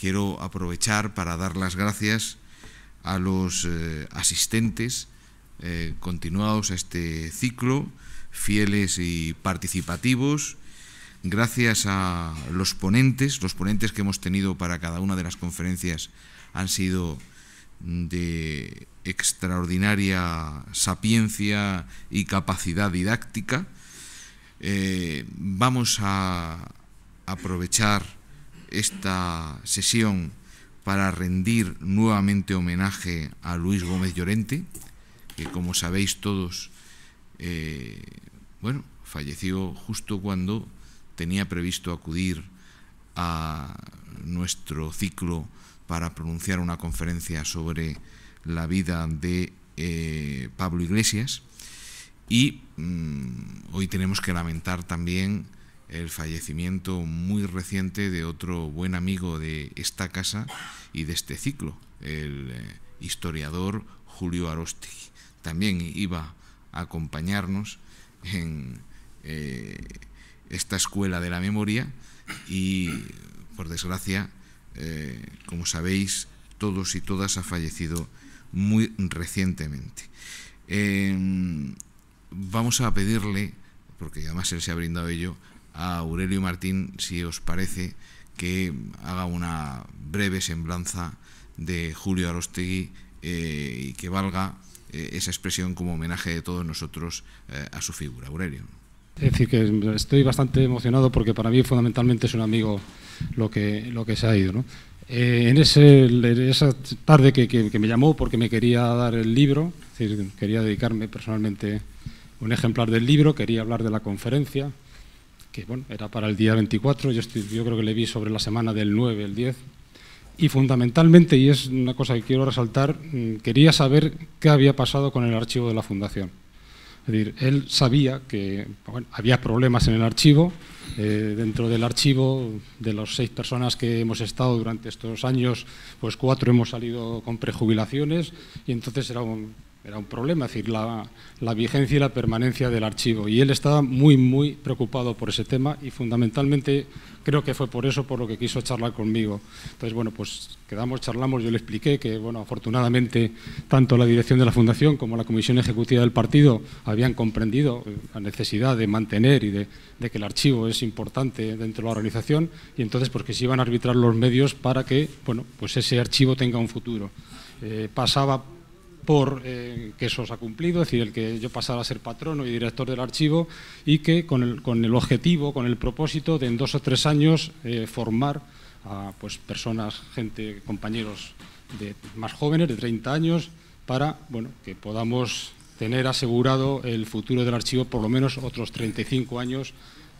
Quiero aprovechar para dar las gracias a los eh, asistentes eh, continuados a este ciclo, fieles y participativos. Gracias a los ponentes, los ponentes que hemos tenido para cada una de las conferencias han sido de extraordinaria sapiencia y capacidad didáctica. Eh, vamos a aprovechar esta sesión para rendir nuevamente homenaje a Luis Gómez Llorente, que como sabéis todos, eh, bueno, falleció justo cuando tenía previsto acudir a nuestro ciclo para pronunciar una conferencia sobre la vida de eh, Pablo Iglesias. Y mm, hoy tenemos que lamentar también el fallecimiento muy reciente de otro buen amigo de esta casa y de este ciclo, el eh, historiador Julio Arosti... También iba a acompañarnos en eh, esta escuela de la memoria y, por desgracia, eh, como sabéis, todos y todas ha fallecido muy recientemente. vamos a pedirle, porque además él se ha brindado ello, a Aurelio Martín, si os parece, que haga una breve semblanza de Julio Arostegui eh, y que valga eh, esa expresión como homenaje de todos nosotros eh, a su figura. Aurelio. Es decir, que estoy bastante emocionado porque para mí fundamentalmente es un amigo lo que, lo que se ha ido. ¿no? en ese, esa tarde que, que, me llamó porque me quería dar el libro, quería dedicarme personalmente un ejemplar del libro, quería hablar de la conferencia, que bueno, era para el día 24, yo, estoy, yo creo que le vi sobre la semana del 9, el 10, y fundamentalmente, y es una cosa que quiero resaltar, mm, quería saber qué había pasado con el archivo de la Fundación. Es decir, él sabía que había problemas en el archivo, eh, dentro del archivo, de las seis personas que hemos estado durante estos años, pues cuatro hemos salido con prejubilaciones, y entonces era un, era un problema, es decir, la, vigencia y la permanencia del archivo. Y él estaba muy, muy preocupado por ese tema y fundamentalmente creo que fue por eso por lo que quiso charlar conmigo. Entonces, bueno, pues quedamos, charlamos, yo le expliqué que, bueno, afortunadamente tanto la dirección de la Fundación como la Comisión Ejecutiva del Partido habían comprendido la necesidad de mantener y de, que el archivo es importante dentro de la organización y entonces porque que se iban a arbitrar los medios para que, bueno, pues ese archivo tenga un futuro. Eh, pasaba por eh, que eso se ha cumplido, es decir, el que yo pasara a ser patrono y director del archivo y que con el, con el objetivo, con el propósito de en dos o tres años eh, formar a pues, personas, gente, compañeros de, más jóvenes, de 30 años, para que podamos tener asegurado el futuro del archivo por lo menos otros 35 años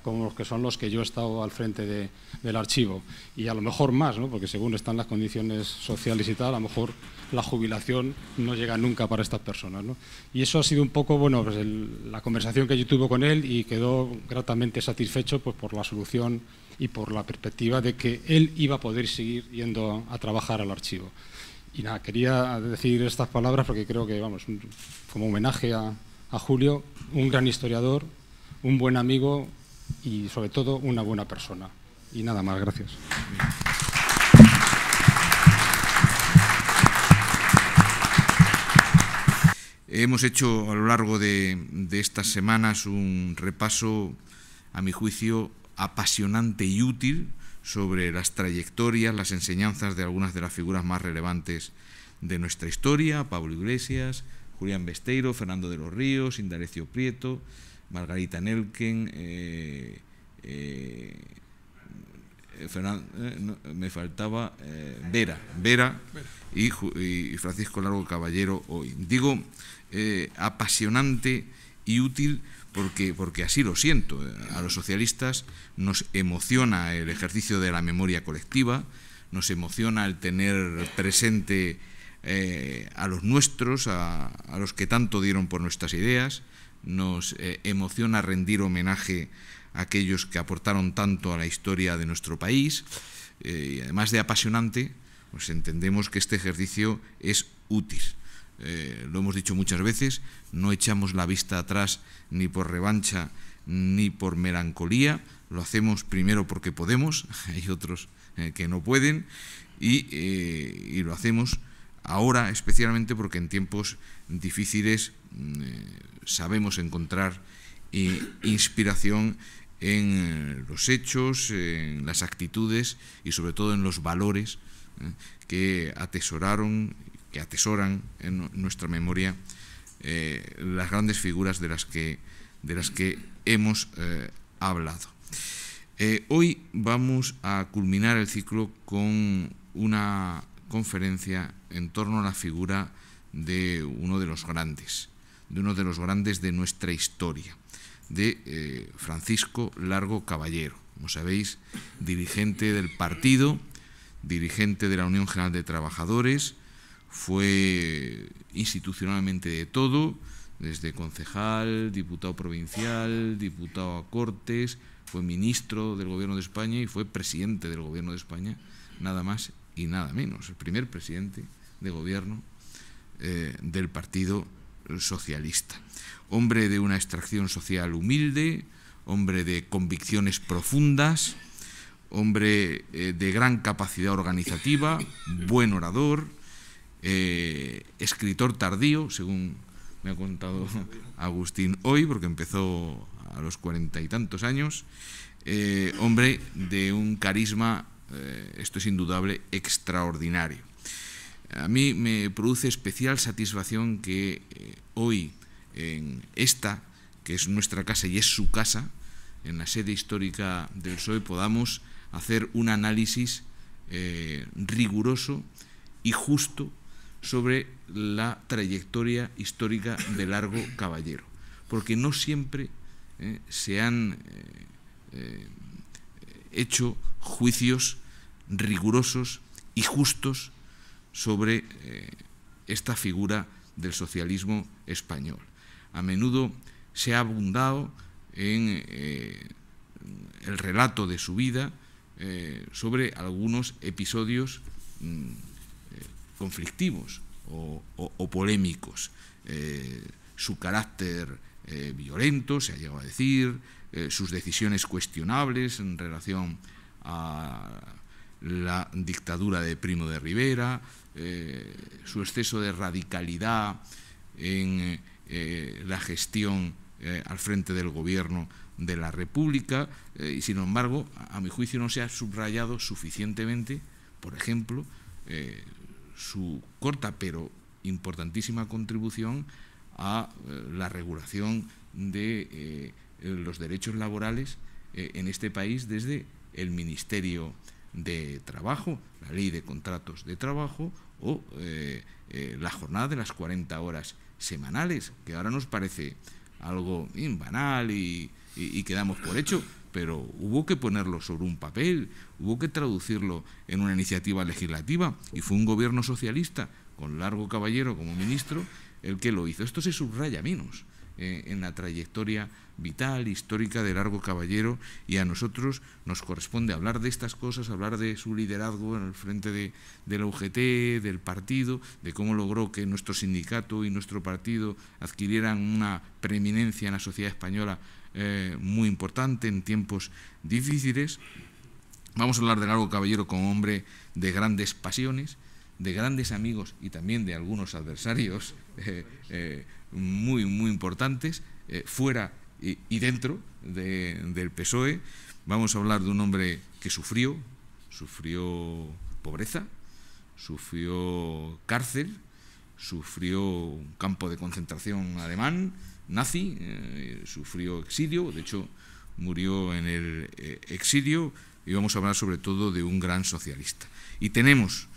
como los que son los que yo he estado al frente de, del archivo. Y a lo mejor más, ¿no? porque según están las condiciones sociales y tal, a lo mejor la jubilación no llega nunca para estas personas. ¿no? Y eso ha sido un poco bueno, pues la conversación que yo tuve con él y quedó gratamente satisfecho pues, por la solución y por la perspectiva de que él iba a poder seguir yendo a trabajar al archivo. Y nada, quería decir estas palabras porque creo que, vamos, como homenaje a, a Julio, un gran historiador, un buen amigo, y sobre todo una buena persona. Y nada más, gracias. Hemos hecho a lo largo de, estas semanas un repaso, a mi juicio, apasionante y útil sobre las trayectorias, las enseñanzas de algunas de las figuras más relevantes de nuestra historia, Pablo Iglesias, Julián Besteiro, Fernando de los Ríos, Indarecio Prieto, Margarita Nelken, eh, eh, eh, me faltaba Vera, Vera y, Francisco Largo Caballero hoy. Digo, apasionante y útil porque, porque así lo siento. A los socialistas nos emociona el ejercicio de la memoria colectiva, nos emociona el tener presente a los nuestros, a, los que tanto dieron por nuestras ideas, nos eh, emociona rendir homenaje a aquellos que aportaron tanto a la historia de nuestro país. Eh, y además de apasionante, pues entendemos que este ejercicio es útil. Eh, lo hemos dicho muchas veces, no echamos la vista atrás ni por revancha ni por melancolía, lo hacemos primero porque podemos, hay otros que no pueden, y, lo hacemos ahora especialmente porque en tiempos difíciles eh, sabemos encontrar eh, inspiración en eh, los hechos, en las actitudes y sobre todo en los valores que atesoraron, que atesoran en nuestra memoria las grandes figuras de las que, de las que hemos hablado. hoy vamos a culminar el ciclo con una conferencia en torno a la figura de uno de los grandes, de uno de los grandes de nuestra historia, de eh, Francisco Largo Caballero, como sabéis, dirigente del partido, dirigente de la Unión General de Trabajadores, fue institucionalmente de todo, desde concejal, diputado provincial, diputado a Cortes, fue ministro del Gobierno de España y fue presidente del Gobierno de España, nada más y nada menos, el primer presidente de gobierno eh, del partido socialista. Hombre de una extracción social humilde, hombre de convicciones profundas, hombre eh, de gran capacidad organizativa, buen orador, eh, escritor tardío, según me ha contado Agustín hoy, porque empezó a los cuarenta y tantos años, eh, hombre de un carisma, esto es indudable, extraordinario. A mí me produce especial satisfacción que eh, hoy en esta, que es nuestra casa y es su casa, en la sede histórica del PSOE, podamos hacer un análisis eh, riguroso y justo sobre la trayectoria histórica de Largo Caballero. Porque no siempre eh, se han hecho juicios rigurosos y justos sobre eh, esta figura del socialismo español. A menudo se ha abundado en eh, el relato de su vida eh, sobre algunos episodios mm, conflictivos o, o polémicos. su carácter violento, se ha llegado a decir, sus decisiones cuestionables en relación a la dictadura de Primo de Rivera, eh, su exceso de radicalidad en eh, la gestión eh, al frente del gobierno de la República, y sin embargo, a, a, mi juicio no se ha subrayado suficientemente, por ejemplo, su corta pero importantísima contribución a la regulación de los derechos laborales en este país desde el Ministerio de trabajo, la ley de contratos de trabajo o eh, eh, la jornada de las 40 horas semanales, que ahora nos parece algo banal y, y quedamos por hecho, pero hubo que ponerlo sobre un papel, hubo que traducirlo en una iniciativa legislativa y fue un gobierno socialista con Largo Caballero como ministro el que lo hizo. Esto se subraya menos. Eh, en la trayectoria vital, histórica de Largo Caballero y a nosotros nos corresponde hablar de estas cosas, hablar de su liderazgo en el frente de, la UGT, del partido, de cómo logró que nuestro sindicato y nuestro partido adquirieran una preeminencia en la sociedad española eh, muy importante en tiempos difíciles. Vamos a hablar de Largo Caballero como hombre de grandes pasiones, de grandes amigos y también de algunos adversarios. Eh, muy, muy importantes, eh, fuera y, dentro del PSOE. Vamos a hablar de un hombre que sufrió, sufrió pobreza, sufrió cárcel, sufrió un campo de concentración alemán, nazi, eh, sufrió exilio, de hecho murió en el eh, exilio y vamos a hablar sobre todo de un gran socialista. Y tenemos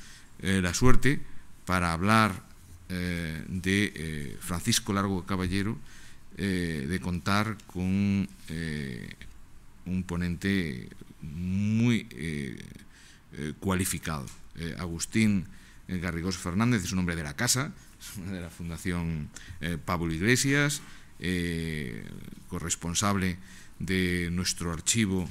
la suerte para hablar eh, de eh, Francisco Largo Caballero eh, de contar con un ponente muy cualificado. Agustín Garrigós Fernández es un hombre de la casa, de la Fundación Pablo Iglesias, corresponsable de nuestro archivo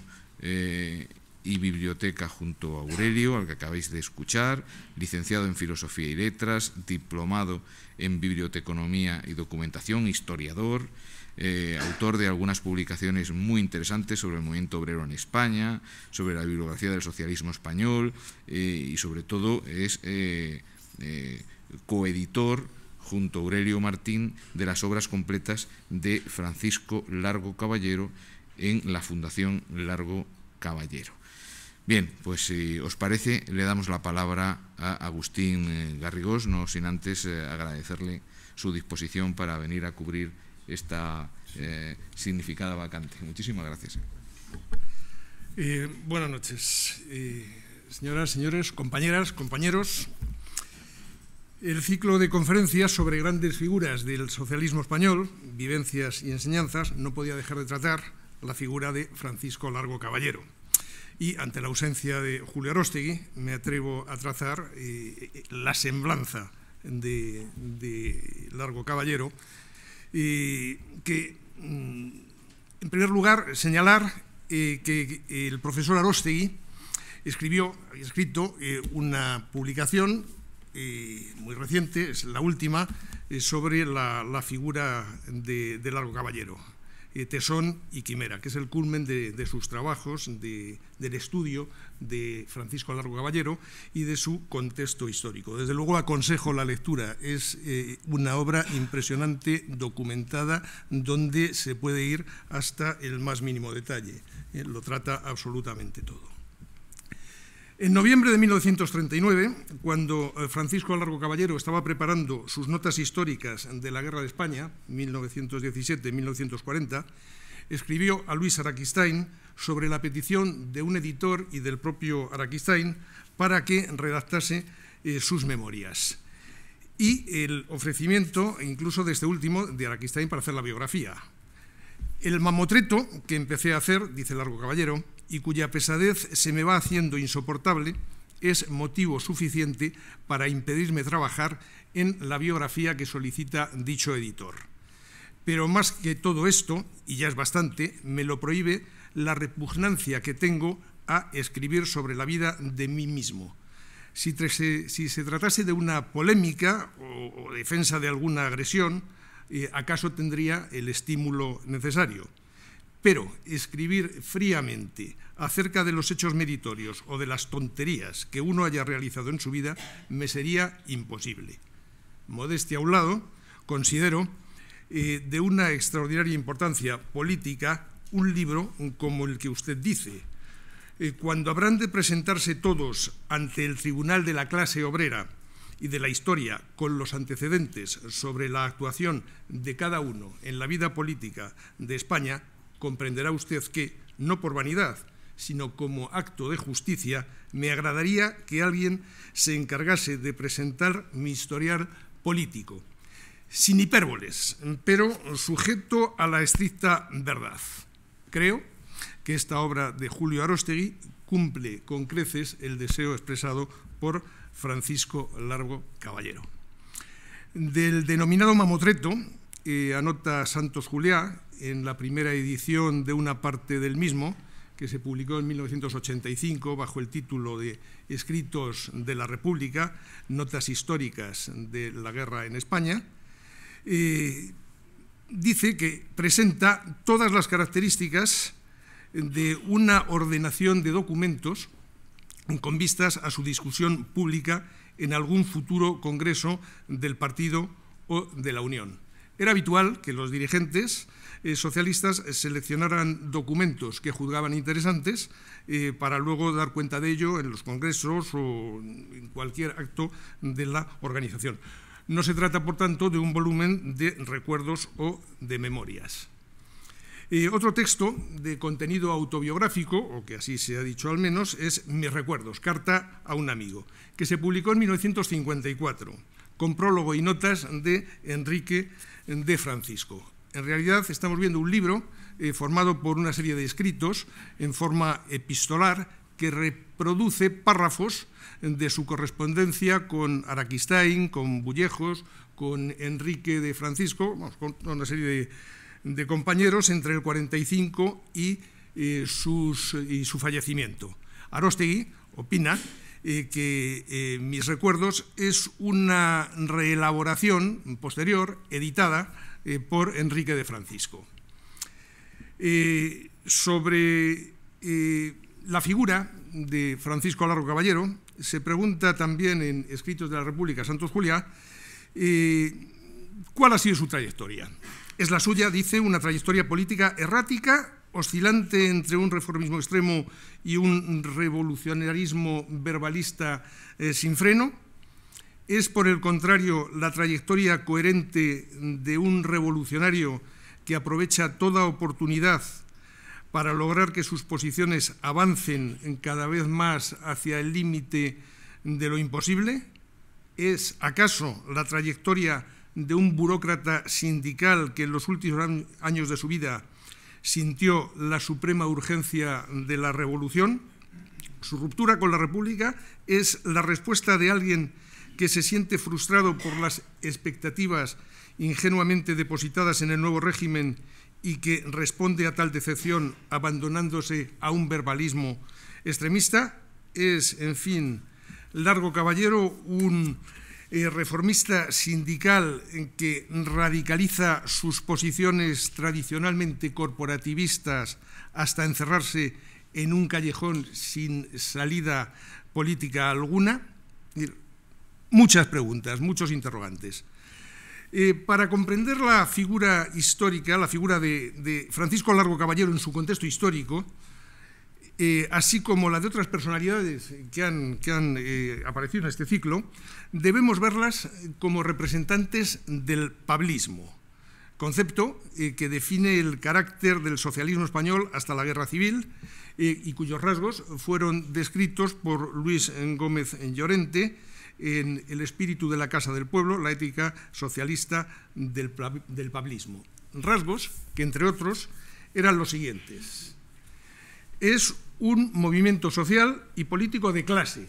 y Biblioteca junto a Aurelio, al que acabáis de escuchar, licenciado en Filosofía y Letras, diplomado en Biblioteconomía y Documentación, historiador, eh, autor de algunas publicaciones muy interesantes sobre el movimiento obrero en España, sobre la bibliografía del socialismo español eh, y sobre todo es eh, coeditor junto a Aurelio Martín de las obras completas de Francisco Largo Caballero en la Fundación Largo Caballero. Bien, pues si os parece, le damos la palabra a Agustín eh, Garrigós, no sin antes eh, agradecerle su disposición para venir a cubrir esta eh, significada vacante. Muchísimas gracias. buenas noches, señoras, señores, compañeras, compañeros. El ciclo de conferencias sobre grandes figuras del socialismo español, vivencias y enseñanzas, no podía dejar de tratar la figura de Francisco Largo Caballero. Y ante la ausencia de Julio Arostegui, me atrevo a trazar eh, eh, la semblanza de, Largo Caballero, eh, que, mm, en primer lugar, señalar que el profesor Arostegui escribió, había escrito una publicación muy reciente, es la última, sobre la, figura de Largo Caballero. Eh, Tesón y Quimera, que es el culmen de, sus trabajos, del estudio de Francisco Largo Caballero y de su contexto histórico. Desde luego aconsejo la lectura, es eh, una obra impresionante, documentada, donde se puede ir hasta el más mínimo detalle, eh, lo trata absolutamente todo. En noviembre de 1939, cuando eh, Francisco Alargo Caballero estaba preparando sus notas históricas de la Guerra de España, 1917-1940, escribió a Luis Araquistain sobre la petición de un editor y del propio Araquistain para que redactase eh, sus memorias. Y el ofrecimiento, incluso de este último, de Araquistain para hacer la biografía. El mamotreto que empecé a hacer, dice Largo Caballero, y cuya pesadez se me va haciendo insoportable, es motivo suficiente para impedirme trabajar en la biografía que solicita dicho editor. Pero más que todo esto, y ya es bastante, me lo prohíbe la repugnancia que tengo a escribir sobre la vida de mí mismo. Si, se, tratase de una polémica o, defensa de alguna agresión, eh, acaso tendría el estímulo necesario pero escribir fríamente acerca de los hechos meritorios o de las tonterías que uno haya realizado en su vida me sería imposible. Modestia a un lado, considero eh, de una extraordinaria importancia política un libro como el que usted dice. Eh, cuando habrán de presentarse todos ante el Tribunal de la Clase Obrera y de la historia con los antecedentes sobre la actuación de cada uno en la vida política de España, comprenderá usted que, no por vanidad, sino como acto de justicia, me agradaría que alguien se encargase de presentar mi historial político, sin hipérboles, pero sujeto a la estricta verdad. Creo que esta obra de Julio Aróstegui cumple con creces el deseo expresado por Francisco Largo Caballero. Del denominado mamotreto, eh, anota Santos Juliá, en la primera edición de una parte del mismo, que se publicó en 1985 bajo el título de Escritos de la República, Notas Históricas de la Guerra en España, eh, dice que presenta todas las características de una ordenación de documentos con vistas a su discusión pública en algún futuro congreso del partido o de la Unión. Era habitual que los dirigentes eh, socialistas seleccionaran documentos que juzgaban interesantes eh, para luego dar cuenta de ello en los congresos o en cualquier acto de la organización. No se trata, por tanto, de un volumen de recuerdos o de memorias. Eh, otro texto de contenido autobiográfico, o que así se ha dicho al menos, es Mis recuerdos, carta a un amigo, que se publicó en 1954, con prólogo y notas de Enrique de Francisco. En realidad estamos viendo un libro eh, formado por una serie de escritos en forma epistolar que reproduce párrafos de su correspondencia con Araquistain, con Bullejos, con Enrique de Francisco, con una serie de, compañeros entre el 45 eh, y, su fallecimiento. Arostegui opina eh, que Mis recuerdos es una reelaboración posterior, editada, eh, por Enrique de Francisco. Eh, sobre eh, la figura de Francisco Largo Caballero, se pregunta también en Escritos de la República Santos Juliá cuál ha sido su trayectoria. Es la suya, dice, una trayectoria política errática oscilante entre un reformismo extremo y un revolucionarismo verbalista sin freno, es, por el contrario, la trayectoria coherente de un revolucionario que aprovecha toda oportunidad para lograr que sus posiciones avancen cada vez más hacia el límite de lo imposible? ¿Es acaso la trayectoria de un burócrata sindical que en los últimos años de su vida sintió la suprema urgencia de la revolución? Su ruptura con la República es la respuesta de alguien que se siente frustrado por las expectativas ingenuamente depositadas en el nuevo régimen y que responde a tal decepción abandonándose a un verbalismo extremista, es, en fin, Largo Caballero, un eh, reformista sindical que radicaliza sus posiciones tradicionalmente corporativistas hasta encerrarse en un callejón sin salida política alguna, muchas preguntas, muchos interrogantes. Eh, para comprender la figura histórica, la figura de, Francisco Largo Caballero en su contexto histórico, eh, así como la de otras personalidades que han, eh, aparecido en este ciclo, debemos verlas como representantes del pablismo, concepto que define el carácter del socialismo español hasta la guerra civil y cuyos rasgos fueron descritos por Luis Gómez Llorente en el espíritu de la Casa del Pueblo, la ética socialista del, del pablismo. Rasgos que, entre otros, eran los siguientes. Es un movimiento social y político de clase,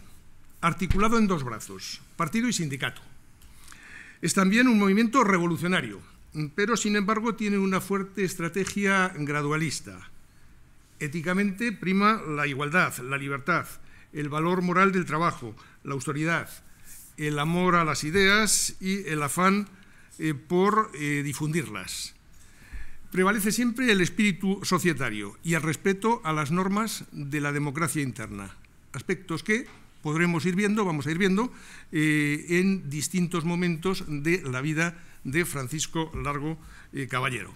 articulado en dos brazos, partido y sindicato. Es también un movimiento revolucionario, pero sin embargo tiene una fuerte estrategia gradualista. Éticamente prima la igualdad, la libertad, el valor moral del trabajo, la autoridad, el amor a las ideas y el afán eh, por eh, difundirlas. Prevalece siempre el espíritu societario y el respeto a las normas de la democracia interna, aspectos que podremos ir viendo, vamos a ir viendo, eh, en distintos momentos de la vida de Francisco Largo Caballero.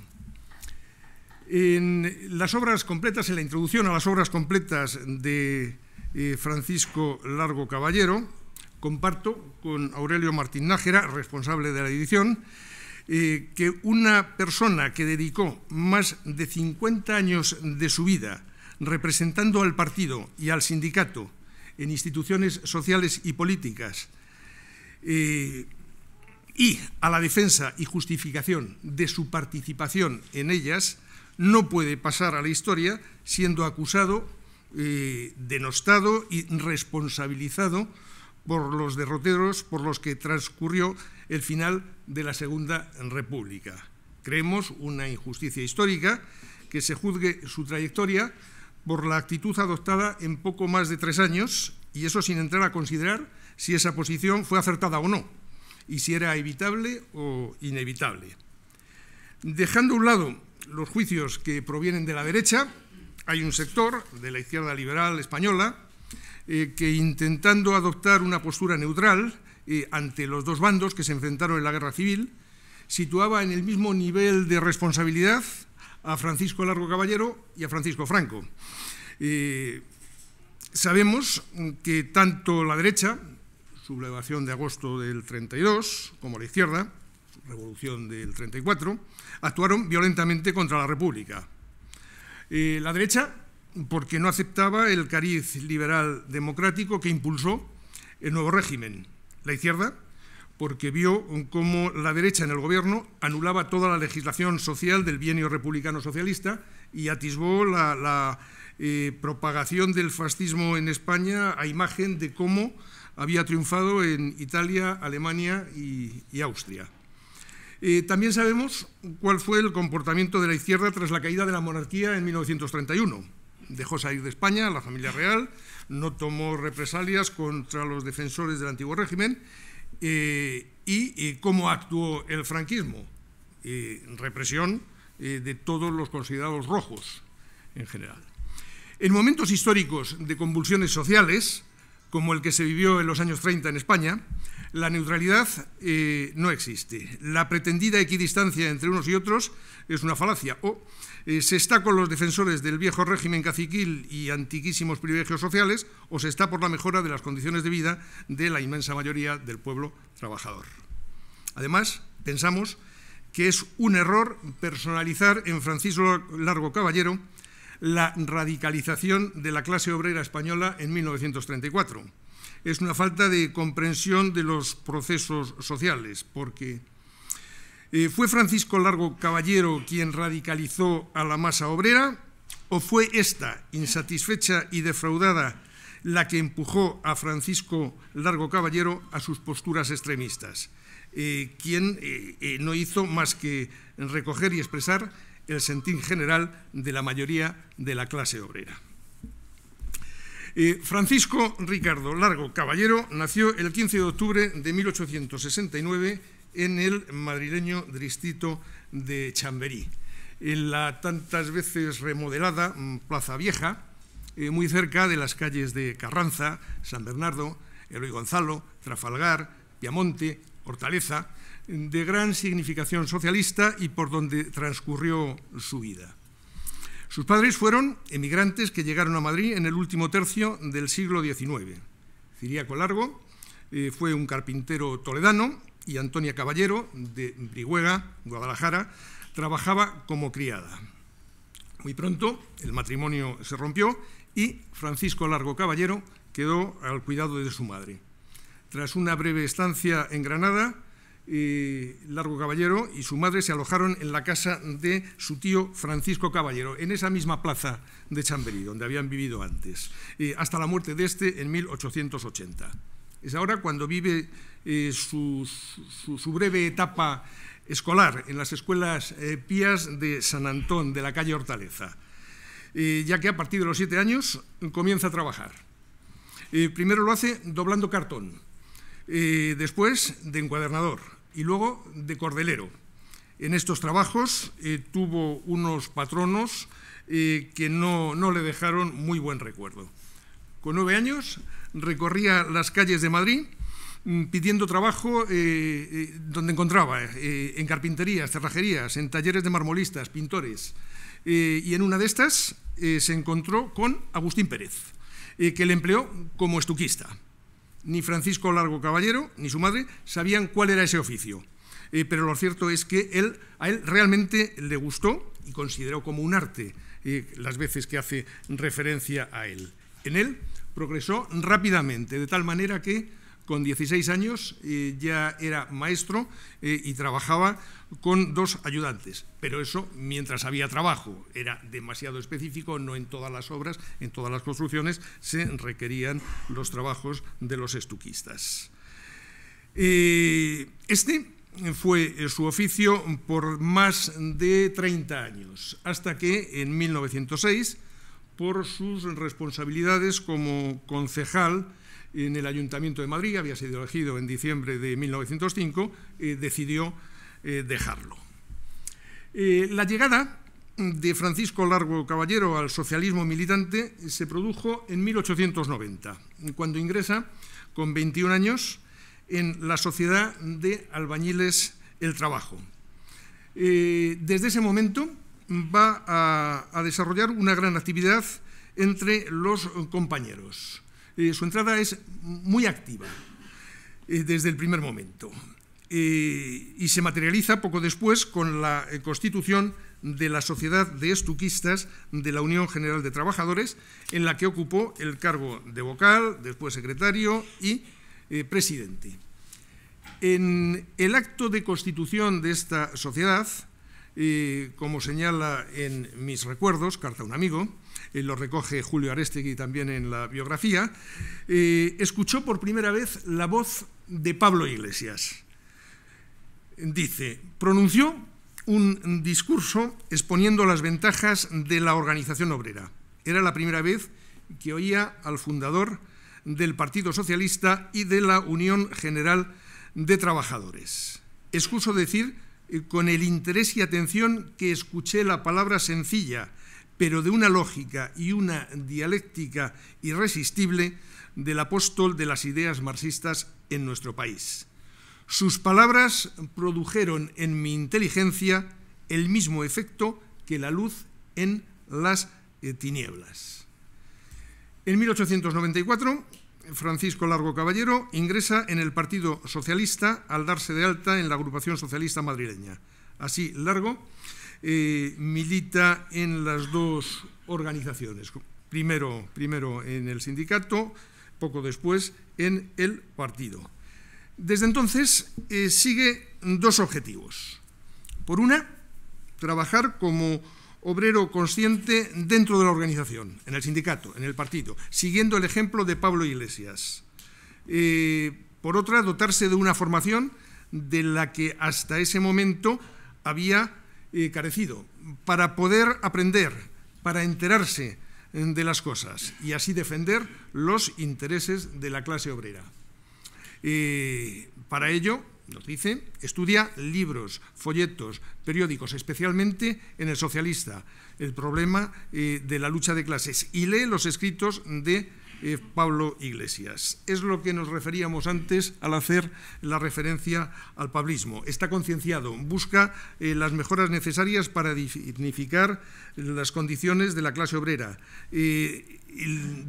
En las obras completas, en la introducción a las obras completas de Francisco Largo Caballero, Comparto con Aurelio Martín Nájera, responsable de la edición, eh, que una persona que dedicó más de 50 años de su vida representando al partido y al sindicato en instituciones sociales y políticas eh, y a la defensa y justificación de su participación en ellas, no puede pasar a la historia siendo acusado, eh, denostado y responsabilizado por los derroteros por los que transcurrió el final de la Segunda República. Creemos una injusticia histórica que se juzgue su trayectoria por la actitud adoptada en poco más de tres años, y eso sin entrar a considerar si esa posición fue acertada o no, y si era evitable o inevitable. Dejando a un lado los juicios que provienen de la derecha, hay un sector de la izquierda liberal española eh, que intentando adoptar una postura neutral eh, ante los dos bandos que se enfrentaron en la guerra civil, situaba en el mismo nivel de responsabilidad a Francisco Largo Caballero y a Francisco Franco. Eh, sabemos que tanto la derecha, sublevación de agosto del 32, como la izquierda, revolución del 34, actuaron violentamente contra la República. la derecha porque no aceptaba el cariz liberal democrático que impulsó el nuevo régimen. La izquierda, porque vio cómo la derecha en el gobierno anulaba toda la legislación social del bienio republicano-socialista y atisbó la, eh, propagación del fascismo en España a imagen de cómo había triunfado en Italia, Alemania y, Austria. Eh, también sabemos cuál fue el comportamiento de la izquierda tras la caída de la monarquía en 1931 dejó salir de España la familia real, no tomó represalias contra los defensores del antiguo régimen eh, y, cómo actuó el franquismo. Eh, represión eh, de todos los considerados rojos en general. En momentos históricos de convulsiones sociales, como el que se vivió en los años 30 en España, la neutralidad no existe. La pretendida equidistancia entre unos y otros es una falacia o eh, se está con los defensores del viejo régimen caciquil y antiquísimos privilegios sociales o se está por la mejora de las condiciones de vida de la inmensa mayoría del pueblo trabajador. Además, pensamos que es un error personalizar en Francisco Largo Caballero la radicalización de la clase obrera española en 1934. Es una falta de comprensión de los procesos sociales, porque eh, ¿Fue Francisco Largo Caballero quien radicalizó a la masa obrera o fue esta, insatisfecha y defraudada, la que empujó a Francisco Largo Caballero a sus posturas extremistas, eh, quien eh, no hizo más que recoger y expresar el sentir general de la mayoría de la clase obrera. Francisco Ricardo Largo Caballero nació el 15 de octubre de 1869 en el madrileño distrito de Chamberí. En eh, la tantas veces remodelada mm, Plaza Vieja, eh, muy cerca de las calles de Carranza, San Bernardo, Eloy Gonzalo, Trafalgar, Piamonte, Hortaleza, de gran significación socialista y por donde transcurrió su vida. Sus padres fueron emigrantes que llegaron a Madrid en el último tercio del siglo XIX. Ciríaco Largo eh, fue un carpintero toledano y Antonia Caballero, de Brihuega, Guadalajara, trabajaba como criada. Muy pronto el matrimonio se rompió y Francisco Largo Caballero quedó al cuidado de su madre. Tras una breve estancia en Granada, eh, Largo Caballero y su madre se alojaron en la casa de su tío Francisco Caballero, en esa misma plaza de Chamberí, donde habían vivido antes, eh, hasta la muerte de este en 1880. Es ahora cuando vive eh, su, breve etapa escolar en las escuelas eh, pías de San Antón, de la calle Hortaleza, eh, ya que a partir de los siete años comienza a trabajar. primero lo hace doblando cartón, después de encuadernador y luego de cordelero. En estos trabajos tuvo unos patronos que no le dejaron muy buen recuerdo. Con nueve años recorría las calles de Madrid mm, pidiendo trabajo eh, eh, donde encontraba, eh, en carpinterías, cerrajerías, en talleres de marmolistas, pintores. y en una de estas se encontró con Agustín Pérez, que le empleó como estuquista. Ni Francisco Largo Caballero ni su madre sabían cuál era ese oficio. pero lo cierto es que él, a él realmente le gustó y consideró como un arte las veces que hace referencia a él. En él progresó rápidamente, de tal manera que con 16 años eh, ya era maestro eh, y trabajaba con dos ayudantes, pero eso mientras había trabajo, era demasiado específico, no en todas las obras, en todas las construcciones se requerían los trabajos de los estuquistas. Eh, este fue su oficio por más de 30 años, hasta que en 1906 por sus responsabilidades como concejal en el Ayuntamiento de Madrid, había sido elegido en diciembre de 1905, eh, decidió eh, dejarlo. Eh, la llegada de Francisco Largo Caballero al socialismo militante se produjo en 1890, cuando ingresa con 21 años en la Sociedad de Albañiles El Trabajo. desde ese momento, va a, desarrollar una gran actividad entre los compañeros. Eh, su entrada es muy activa eh, desde el primer momento eh, y se materializa poco después con la constitución de la Sociedad de Estuquistas de la Unión General de Trabajadores, en la que ocupó el cargo de vocal, después secretario y presidente. En el acto de constitución de esta sociedad, como señala en Mis Recuerdos, Carta a un Amigo, lo recoge Julio Arestegui también en la biografía, eh, escuchó por primera vez la voz de Pablo Iglesias. Dice, pronunció un discurso exponiendo las ventajas de la organización obrera. Era la primera vez que oía al fundador del Partido Socialista y de la Unión General de Trabajadores. Excuso decir eh, con el interés y atención que escuché la palabra sencilla, pero de una lógica y una dialéctica irresistible del apóstol de las ideas marxistas en nuestro país. Sus palabras produjeron en mi inteligencia el mismo efecto que la luz en las eh, tinieblas. En 1894 Francisco Largo Caballero ingresa en el Partido Socialista al darse de alta en la agrupación socialista madrileña. Así, Largo eh, milita en las dos organizaciones, primero, primero en el sindicato, poco después en el partido. Desde entonces eh, sigue dos objetivos. Por una, trabajar como obrero consciente dentro de la organización, en el sindicato, en el partido, siguiendo el ejemplo de Pablo Iglesias. Eh, por otra, dotarse de una formación de la que hasta ese momento había eh, carecido, para poder aprender, para enterarse eh, de las cosas y así defender los intereses de la clase obrera. para ello, nos dice, estudia libros, folletos, periódicos, especialmente en El Socialista, el problema eh, de la lucha de clases, y lee los escritos de eh, Pablo Iglesias. Es lo que nos referíamos antes al hacer la referencia al pablismo. Está concienciado, busca eh, las mejoras necesarias para dignificar las condiciones de la clase obrera,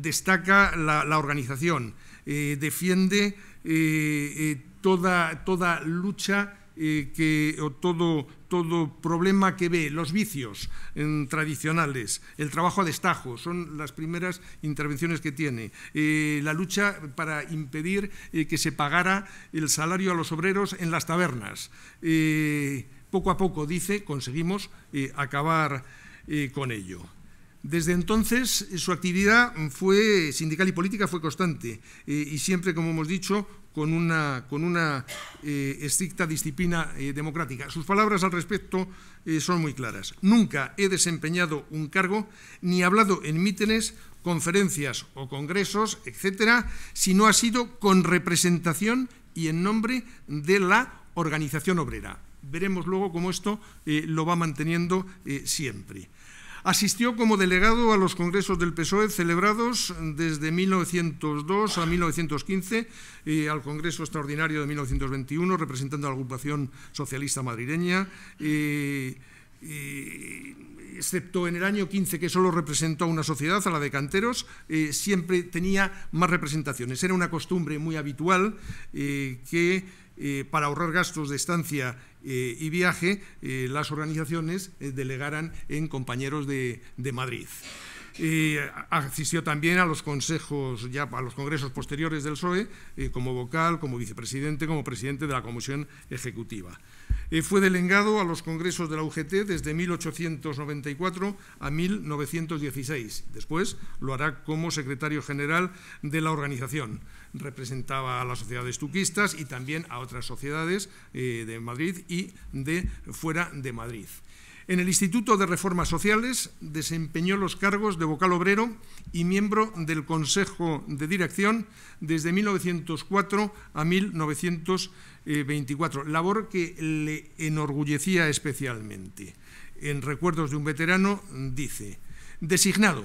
destaca la organización, eh, defiende eh, eh, toda, toda lucha que, o todo, problema que ve, los vicios mm, tradicionales, el trabajo a destajo, son las primeras intervenciones que tiene, la lucha para impedir que se pagara el salario a los obreros en las tabernas. poco a poco, dice, conseguimos acabar con ello. Desde entonces su actividad fue sindical y política fue constante eh, y siempre, como hemos dicho, con una, con una eh, estricta disciplina eh, democrática. Sus palabras al respecto son muy claras. Nunca he desempeñado un cargo ni hablado en mítines, conferencias o congresos, etcétera, si no ha sido con representación y en nombre de la organización obrera. Veremos luego cómo esto lo va manteniendo siempre. Asistió como delegado a los congresos del PSOE celebrados desde 1902 a 1915 y al Congreso Extraordinario de 1921, representando a la agrupación socialista madrileña. excepto en el año 15, que solo representó a una sociedad, a la de canteros, eh, siempre tenía más representaciones. Era una costumbre muy habitual eh, que eh, para ahorrar gastos de estancia eh, y viaje, eh, las organizaciones delegaran en compañeros de, Madrid. asistió también a los consejos, ya a los congresos posteriores del SOE como vocal, como vicepresidente, como presidente de la Comisión Ejecutiva fue delegado a los congresos de la UGT desde 1894 a 1916. Después lo hará como secretario general de la organización. Representaba a las sociedades tuquistas y también a otras sociedades eh, de Madrid y de fuera de Madrid. En el Instituto de Reformas Sociales desempeñó los cargos de vocal obrero y miembro del Consejo de Dirección desde 1904 a 1924, labor que le enorgullecía especialmente. En Recuerdos de un veterano dice, designado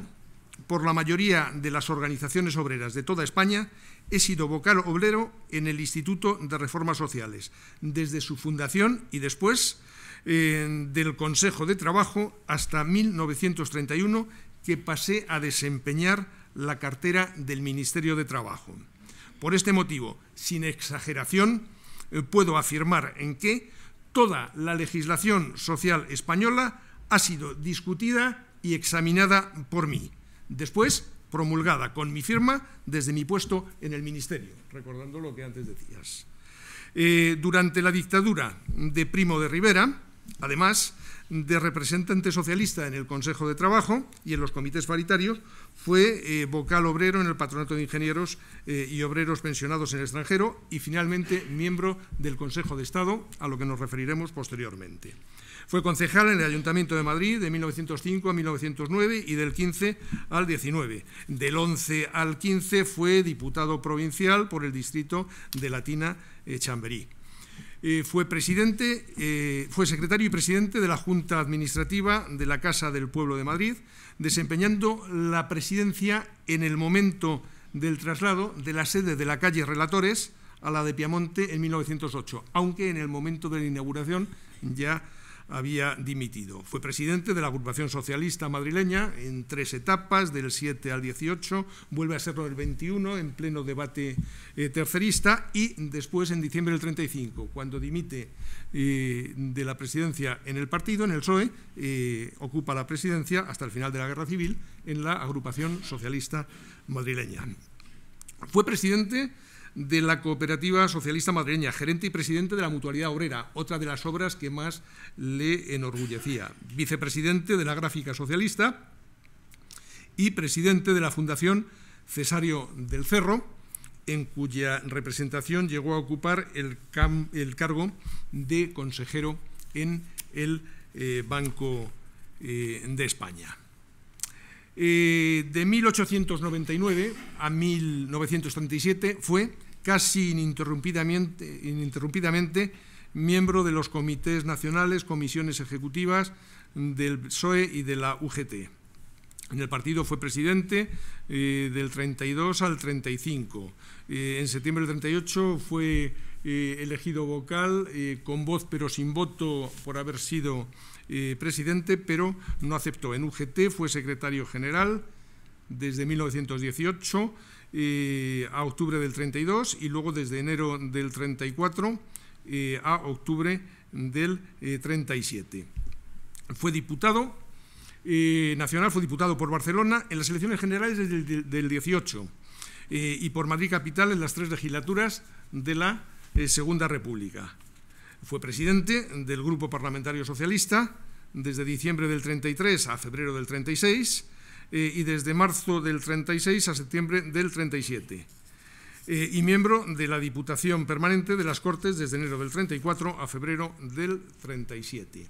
por la mayoría de las organizaciones obreras de toda España, he sido vocal obrero en el Instituto de Reformas Sociales, desde su fundación y después eh, del Consejo de Trabajo hasta 1931, que pasé a desempeñar la cartera del Ministerio de Trabajo. Por este motivo, sin exageración, eh, puedo afirmar en que toda la legislación social española ha sido discutida y examinada por mí. Después, promulgada con mi firma desde mi puesto en el Ministerio, recordando lo que antes decías. Eh, durante la dictadura de Primo de Rivera, Además de representante socialista en el Consejo de Trabajo y en los comités paritarios, fue eh, vocal obrero en el Patronato de Ingenieros eh, y Obreros Pensionados en el extranjero y finalmente miembro del Consejo de Estado, a lo que nos referiremos posteriormente. Fue concejal en el Ayuntamiento de Madrid de 1905 a 1909 y del 15 al 19. Del 11 al 15 fue diputado provincial por el distrito de Latina eh, Chamberí. Eh, fue presidente, eh, fue secretario y presidente de la Junta Administrativa de la Casa del Pueblo de Madrid, desempeñando la presidencia en el momento del traslado de la sede de la calle Relatores a la de Piamonte en 1908, aunque en el momento de la inauguración ya había dimitido. Fue presidente de la agrupación socialista madrileña en tres etapas, del 7 al 18, vuelve a serlo el 21 en pleno debate eh, tercerista y después en diciembre del 35, cuando dimite eh, de la presidencia en el partido, en el PSOE, eh, ocupa la presidencia hasta el final de la Guerra Civil en la agrupación socialista madrileña. Fue presidente de la Cooperativa Socialista Madrileña, gerente y presidente de la Mutualidad Obrera, otra de las obras que más le enorgullecía, vicepresidente de la Gráfica Socialista y presidente de la Fundación Cesario del Cerro, en cuya representación llegó a ocupar el, el cargo de consejero en el eh, Banco eh, de España. Eh, de 1899 a 1937 fue casi ininterrumpidamente, miembro de los comités nacionales, comisiones ejecutivas del PSOE y de la UGT. En el partido fue presidente eh, del 32 al 35. Eh, en septiembre del 38 fue eh, elegido vocal con voz pero sin voto por haber sido presidente, pero no aceptó. En UGT fue secretario general desde 1918 eh, a octubre del 32 y luego desde enero del 34 eh, a octubre del 37. Eh, fue diputado nacional, fue diputado por Barcelona en las elecciones generales desde el, del 18 y por Madrid Capital en las tres legislaturas de la Segunda República. Fue presidente del Grupo Parlamentario Socialista desde diciembre del 33 a febrero del 36 eh, y desde marzo del 36 a septiembre del 37. Eh, y miembro de la Diputación Permanente de las Cortes desde enero del 34 a febrero del 37.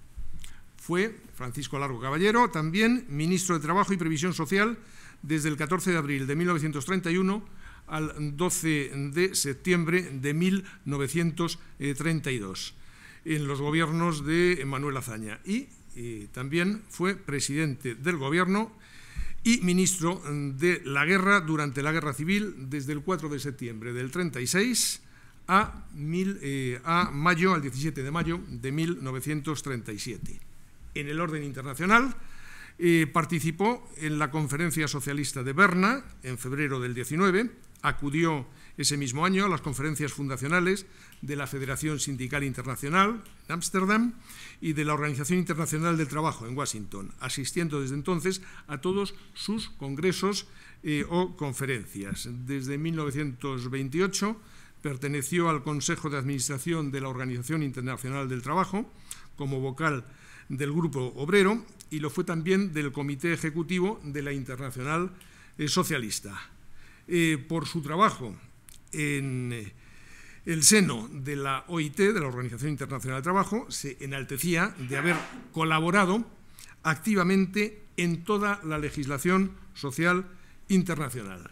Fue Francisco Largo Caballero, también ministro de Trabajo y Previsión Social desde el 14 de abril de 1931 al 12 de septiembre de 1932, en los gobiernos de Manuel Azaña. Y eh, también fue presidente del Gobierno y ministro mm, de la Guerra durante la Guerra Civil desde el 4 de septiembre del 36 a, eh, a mayo, al 17 de mayo de 1937. En el orden internacional, eh, participó en la Conferencia Socialista de Berna en febrero del 19, acudió ese mismo año, las conferencias fundacionales de la Federación Sindical Internacional en Ámsterdam y de la Organización Internacional del Trabajo en Washington, asistiendo desde entonces a todos sus congresos eh, o conferencias. Desde 1928 perteneció al Consejo de Administración de la Organización Internacional del Trabajo como vocal del Grupo Obrero y lo fue también del Comité Ejecutivo de la Internacional eh, Socialista. Eh, por su trabajo en eh, el seno de la OIT, de la Organización Internacional del Trabajo, se enaltecía de haber colaborado activamente en toda la legislación social internacional.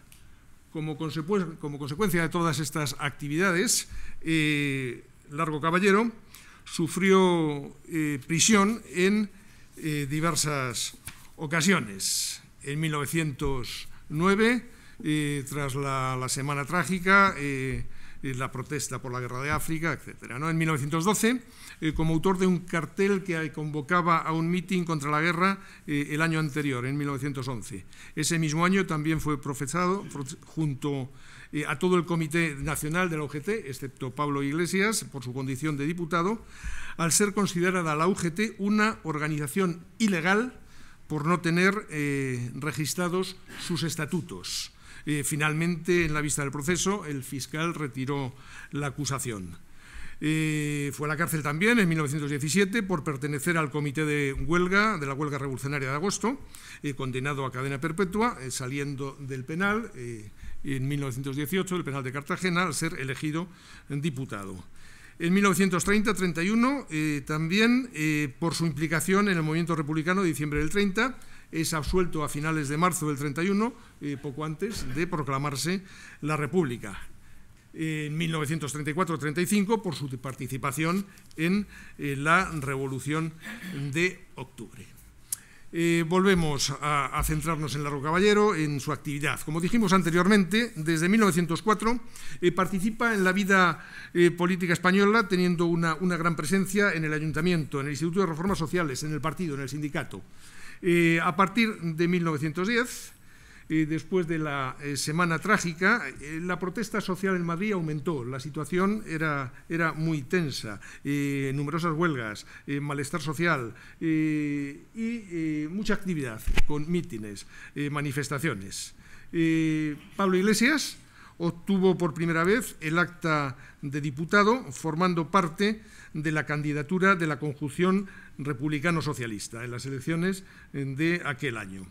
Como, consecuencia de todas estas actividades, eh, Largo Caballero sufrió eh, prisión en diversas ocasiones. En 1909 tras la, Semana Trágica, eh, la protesta por la guerra de África, etc. En 1912, eh, como autor de un cartel que convocaba a un mitin contra la guerra eh, el año anterior, en 1911. Ese mismo año también fue profesado junto a todo el Comité Nacional de la UGT, excepto Pablo Iglesias, por su condición de diputado, al ser considerada la UGT una organización ilegal por no tener registrados sus estatutos. Eh, finalmente, en la vista del proceso, el fiscal retiró la acusación. Eh, fue a la cárcel también en 1917 por pertenecer al comité de huelga, de la huelga revolucionaria de agosto, eh, condenado a cadena perpetua, saliendo del penal en 1918, del penal de Cartagena, al ser elegido diputado. En 1930-31, también por su implicación en el movimiento republicano de diciembre del 30, es absuelto a finales de marzo del 31, eh, poco antes de proclamarse la República en 1934-35 por su participación en eh, la Revolución de Octubre. Eh, volvemos a, centrarnos en Largo Caballero, en su actividad. Como dijimos anteriormente, desde 1904 participa en la vida política española, teniendo una, una, gran presencia en el Ayuntamiento, en el Instituto de Reformas Sociales, en el partido, en el sindicato. Eh, a partir de 1910, eh, después de la eh, Semana Trágica, la protesta social en Madrid aumentó, la situación era, era muy tensa, numerosas huelgas, malestar social y mucha actividad con mítines, manifestaciones. Pablo Iglesias obtuvo por primera vez el acta de diputado formando parte de la candidatura de la conjunción republicano-socialista en las elecciones eh, de aquel año.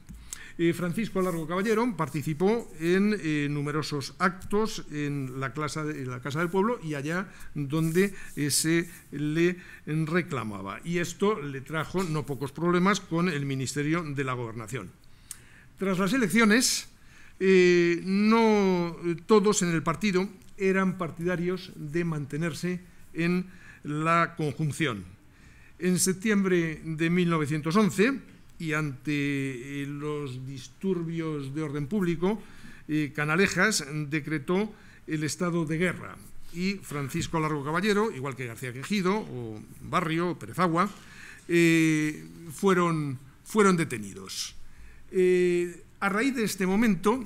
Eh, Francisco Largo Caballero participó en eh, numerosos actos en la, Casa del Pueblo y allá donde se le reclamaba. Y esto le trajo no pocos problemas con el Ministerio de la Gobernación. Tras las elecciones, no todos en el partido eran partidarios de mantenerse en la conjunción. En septiembre de 1911, y ante eh, los disturbios de orden público, eh, Canalejas decretó el estado de guerra y Francisco Largo Caballero, igual que García Quejido o Barrio o Perezagua, eh, fueron, fueron, detenidos. a raíz de este momento,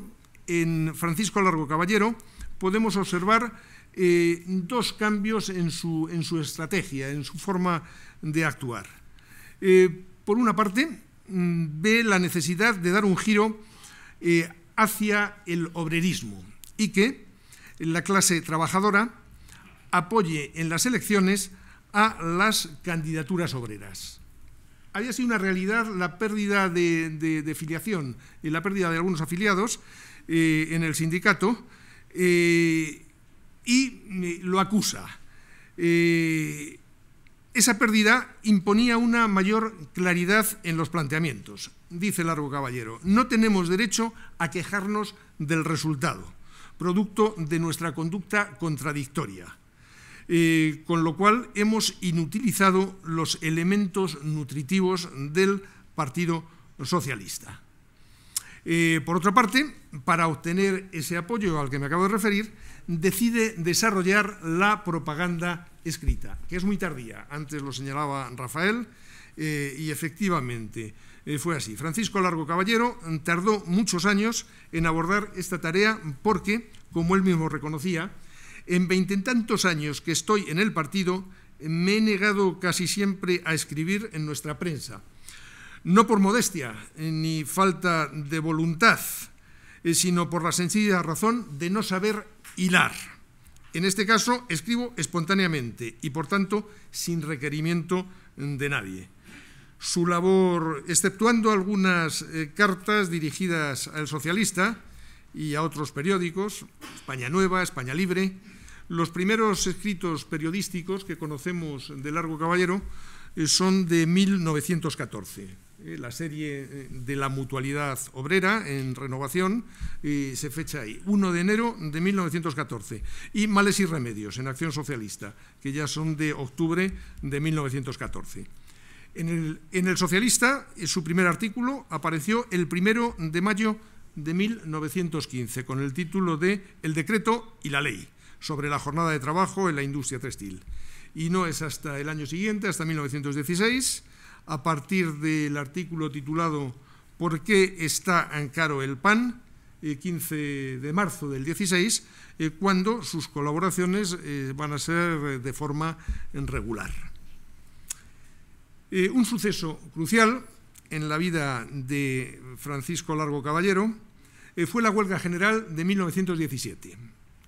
en Francisco Largo Caballero podemos observar eh, dos cambios en su, en su, estrategia, en su forma de actuar. Eh, por una parte, mm, ve la necesidad de dar un giro eh, hacia el obrerismo y que la clase trabajadora apoye en las elecciones a las candidaturas obreras. Había sido una realidad la pérdida de, de, filiación y la pérdida de algunos afiliados en el sindicato y lo acusa. Eh, esa pérdida imponía una mayor claridad en los planteamientos. Dice Largo Caballero, no tenemos derecho a quejarnos del resultado, producto de nuestra conducta contradictoria, eh, con lo cual hemos inutilizado los elementos nutritivos del Partido Socialista. Eh, por otra parte, para obtener ese apoyo al que me acabo de referir, decide desarrollar la propaganda escrita, que es muy tardía. Antes lo señalaba Rafael eh, y efectivamente eh, fue así. Francisco Largo Caballero mm, tardó muchos años en abordar esta tarea porque, como él mismo reconocía, en veintitantos años que estoy en el partido, me he negado casi siempre a escribir en nuestra prensa. No por modestia eh, ni falta de voluntad, eh, sino por la sencilla razón de no saber hilar. En este caso, escribo espontáneamente y, por tanto, sin requerimiento de nadie. Su labor, exceptuando algunas eh, cartas dirigidas al socialista y a otros periódicos, España Nueva, España Libre, los primeros escritos periodísticos que conocemos de Largo Caballero eh, son de 1914. Eh, la serie eh, de la mutualidad obrera en renovación, se fecha ahí, 1 de enero de 1914, y Males y Remedios en Acción Socialista, que ya son de octubre de 1914. En el, Socialista, su primer artículo apareció el primero de mayo de 1915, con el título de El decreto y la ley sobre la jornada de trabajo en la industria textil. Y no es hasta el año siguiente, hasta 1916, a partir del artículo titulado ¿Por qué está tan caro el pan? 15 eh, de marzo del 16, eh, cuando sus colaboraciones eh, van a ser de forma regular. un suceso crucial en la vida de Francisco Largo Caballero fue la huelga general de 1917.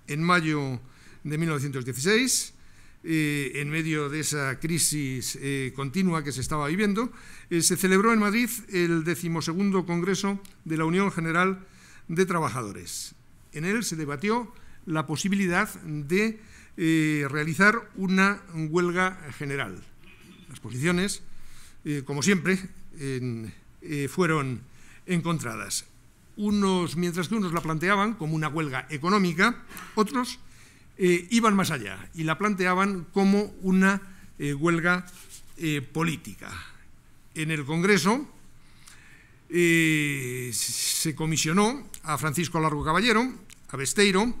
En mayo de 1916, eh, en medio de esa crisis eh, continua que se estaba viviendo, eh, se celebró en Madrid el decimosegundo Congreso de la Unión General de Trabajadores. En él se debatió la posibilidad de realizar una huelga general. Las posiciones, como siempre, fueron encontradas. Unos, mientras que unos la planteaban como una huelga económica, otros eh, iban más allá y la planteaban como una eh, huelga eh, política. En el Congreso se comisionó a Francisco Largo Caballero, a Besteiro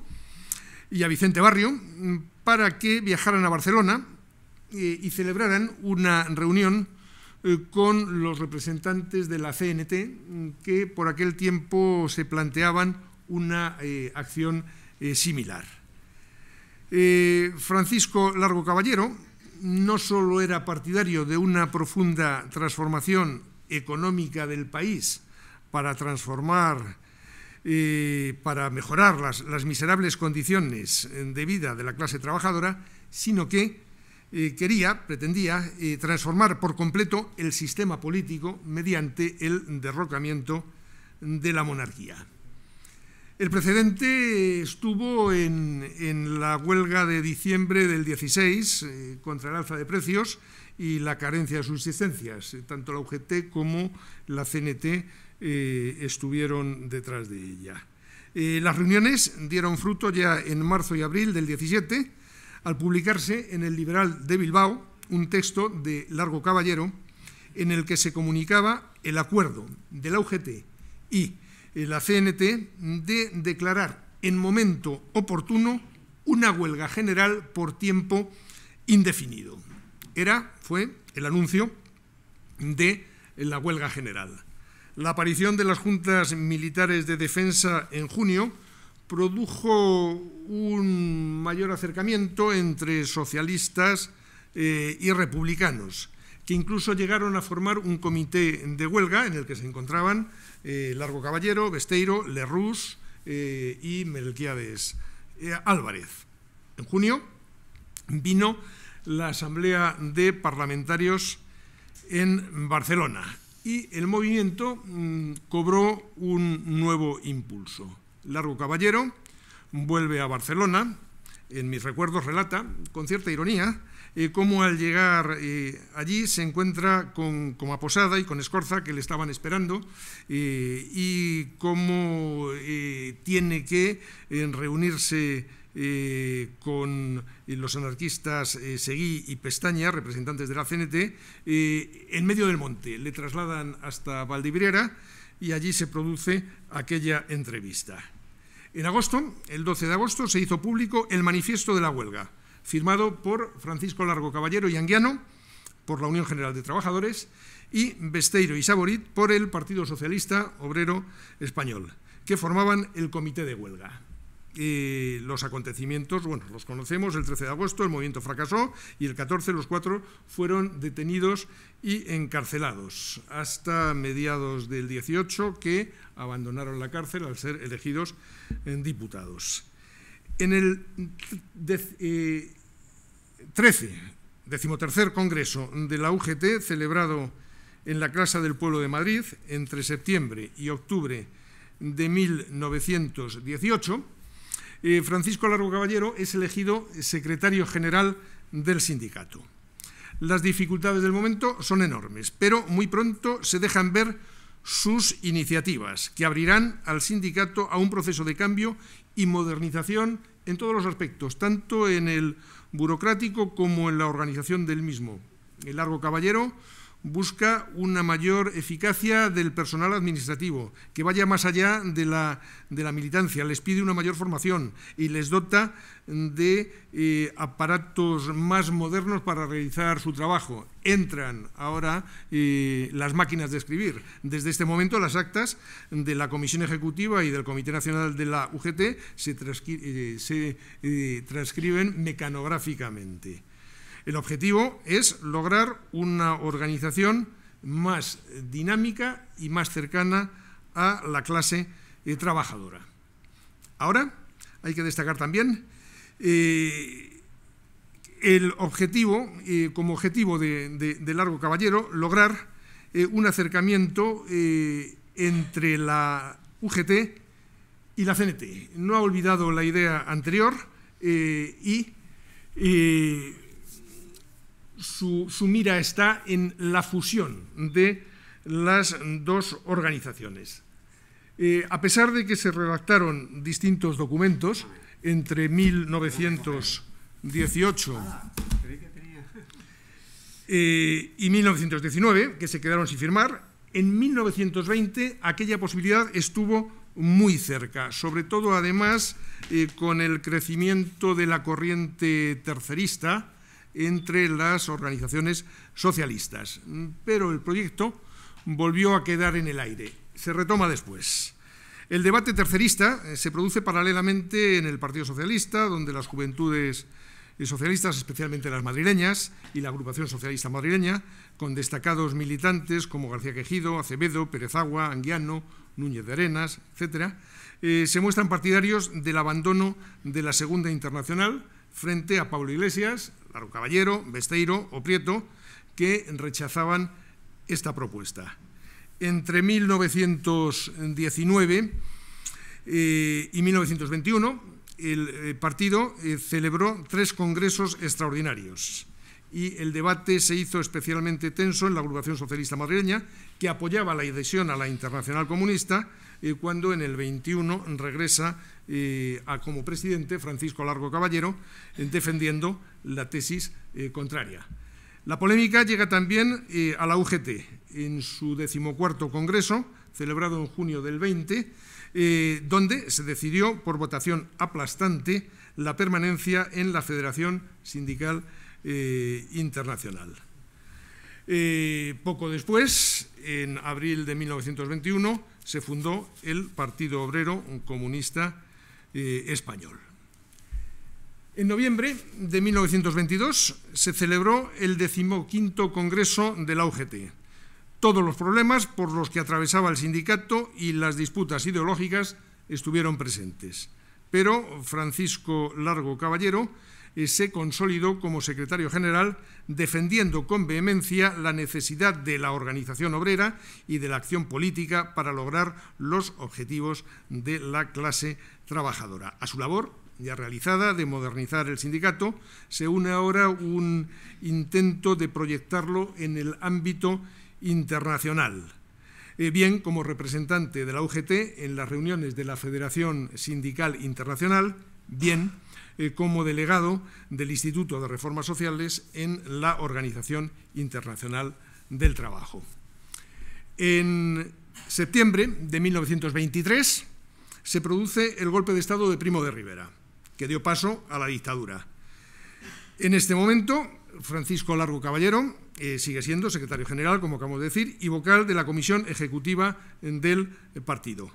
y a Vicente Barrio mm, para que viajaran a Barcelona y celebraran una reunión con los representantes de la CNT mm, que por aquel tiempo se planteaban una acción similar. Eh, Francisco Largo Caballero no solo era partidario de una profunda transformación económica del país para transformar, eh, para mejorar las, miserables condiciones de vida de la clase trabajadora, sino que eh, quería, pretendía, transformar por completo el sistema político mediante el derrocamiento de la monarquía. El precedente estuvo en, la huelga de diciembre del 16 eh, contra el alza de precios y la carencia de subsistencias. Eh, tanto la UGT como la CNT eh, estuvieron detrás de ella. las reuniones dieron fruto ya en marzo y abril del 17 al publicarse en el Liberal de Bilbao un texto de Largo Caballero en el que se comunicaba el acuerdo de la UGT y eh, la CNT de declarar en momento oportuno una huelga general por tiempo indefinido. Era, fue el anuncio de la huelga general. La aparición de las juntas militares de defensa en junio produjo un mayor acercamiento entre socialistas eh, y republicanos, que incluso llegaron a formar un comité de huelga en el que se encontraban eh, Largo Caballero, Besteiro, Lerrus eh, y Melquiades eh, Álvarez. En junio vino la Asamblea de Parlamentarios en Barcelona y el movimiento mm, cobró un nuevo impulso. Largo Caballero vuelve a Barcelona, en mis recuerdos relata, con cierta ironía, cómo al llegar eh, allí se encuentra con, a Aposada y con Escorza, que le estaban esperando, eh, y cómo eh, tiene que reunirse con los anarquistas Seguí y Pestaña, representantes de la CNT, en medio del monte. Le trasladan hasta Valdiviera y allí se produce aquella entrevista. En agosto, el 12 de agosto, se hizo público el manifiesto de la huelga firmado por Francisco Largo Caballero y Anguiano, por la Unión General de Trabajadores, y Besteiro y Saborit por el Partido Socialista Obrero Español, que formaban el comité de huelga. los acontecimientos, bueno, los conocemos, el 13 de agosto el movimiento fracasó y el 14 los cuatro fueron detenidos y encarcelados hasta mediados del 18 que abandonaron la cárcel al ser elegidos eh, diputados. En el, eh, 13, decimotercer Congreso de la UGT, celebrado en la Casa del Pueblo de Madrid entre septiembre y octubre de 1918, eh, Francisco Largo Caballero es elegido secretario general del sindicato. Las dificultades del momento son enormes, pero muy pronto se dejan ver sus iniciativas, que abrirán al sindicato a un proceso de cambio y modernización en todos los aspectos, tanto en el burocrático como en la organización del mismo. El largo caballero busca una mayor eficacia del personal administrativo, que vaya más allá de la, de la militancia, les pide una mayor formación y les dota de eh, aparatos más modernos para realizar su trabajo. Entran ahora eh, las máquinas de escribir. Desde este momento las actas de la Comisión Ejecutiva y del Comité Nacional de la UGT se eh, transcriben mecanográficamente. El objetivo es lograr una organización más dinámica y más cercana a la clase eh, trabajadora. Ahora, hay que destacar también eh, el objetivo, eh, como objetivo de, de, Largo Caballero, lograr un acercamiento entre la UGT y la CNT. No ha olvidado la idea anterior y su, mira está en la fusión de las dos organizaciones. Eh, a pesar de que se redactaron distintos documentos entre 1918 eh, y 1919, que se quedaron sin firmar, en 1920 aquella posibilidad estuvo muy cerca, sobre todo además eh, con el crecimiento de la corriente tercerista, entre las organizaciones socialistas. Mm, pero el proyecto volvió a quedar en el aire. Se retoma después. El debate tercerista eh, se produce paralelamente en el Partido Socialista, donde las juventudes socialistas, especialmente las madrileñas y la agrupación socialista madrileña, con destacados militantes como García Quejido, Acevedo, Pérez Agua, Anguiano, Núñez de Arenas, etc., eh, se muestran partidarios del abandono de la Segunda Internacional, frente a Pablo Iglesias, Largo Caballero, Besteiro o Prieto, que rechazaban esta propuesta. Entre 1919 eh, y 1921, el eh, partido eh, celebró tres congresos extraordinarios y el debate se hizo especialmente tenso en la agrupación socialista madrileña, que apoyaba la adhesión a la internacional comunista eh, cuando en el 21 regresa eh, a como presidente Francisco Largo Caballero, eh, defendiendo la tesis contraria. La polémica llega también a la UGT. En su decimocuarto congreso, celebrado en junio del 20, donde se decidió por votación aplastante la permanencia en la Federación Sindical Internacional. poco después, en abril de 1921, se fundó el Partido Obrero Comunista eh, Español. En noviembre de 1922 se celebró el decimoquinto Congreso de la UGT. Todos los problemas por los que atravesaba el sindicato y las disputas ideológicas estuvieron presentes. Pero Francisco Largo Caballero se consolidó como secretario general, defendiendo con vehemencia la necesidad de la organización obrera y de la acción política para lograr los objetivos de la clase trabajadora. A su labor, ya realizada, de modernizar el sindicato, se une ahora un intento de proyectarlo en el ámbito internacional eh, bien como representante de la UGT en las reuniones de la Federación Sindical Internacional, bien eh, como delegado del Instituto de Reformas Sociales en la Organización Internacional del Trabajo. En septiembre de 1923 se produce el golpe de Estado de Primo de Rivera, que dio paso a la dictadura. En este momento, Francisco Largo Caballero eh, sigue siendo secretario general, como acabamos de decir, y vocal de la Comisión Ejecutiva del Partido.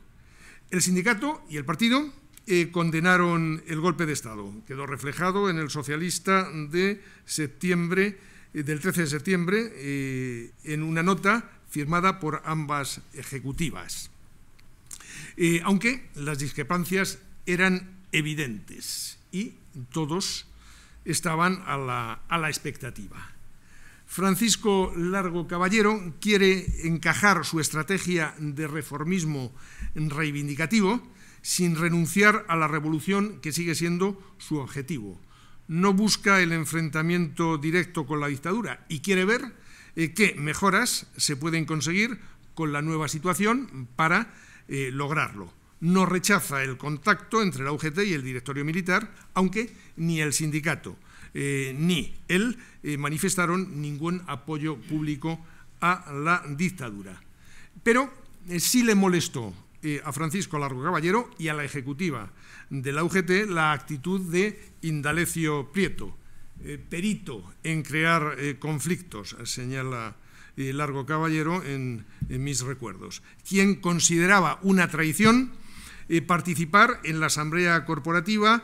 El sindicato y el partido eh, condenaron el golpe de Estado. Quedó reflejado en el socialista de septiembre, eh, del 13 de septiembre eh, en una nota firmada por ambas ejecutivas. aunque las discrepancias eran evidentes y todos estaban a la, a la expectativa. Francisco Largo Caballero quiere encajar su estrategia de reformismo reivindicativo sin renunciar a la revolución que sigue siendo su objetivo. No busca el enfrentamiento directo con la dictadura y quiere ver eh, qué mejoras se pueden conseguir con la nueva situación para eh, lograrlo. No rechaza el contacto entre la UGT y el directorio militar, aunque ni el sindicato eh, ni él manifestaron ningún apoyo público a la dictadura. Pero sí le molestó eh, a Francisco Largo Caballero y a la ejecutiva de la UGT la actitud de Indalecio Prieto, eh, perito en crear eh, conflictos, señala Largo Caballero en, mis recuerdos, quien consideraba una traición participar en la asamblea corporativa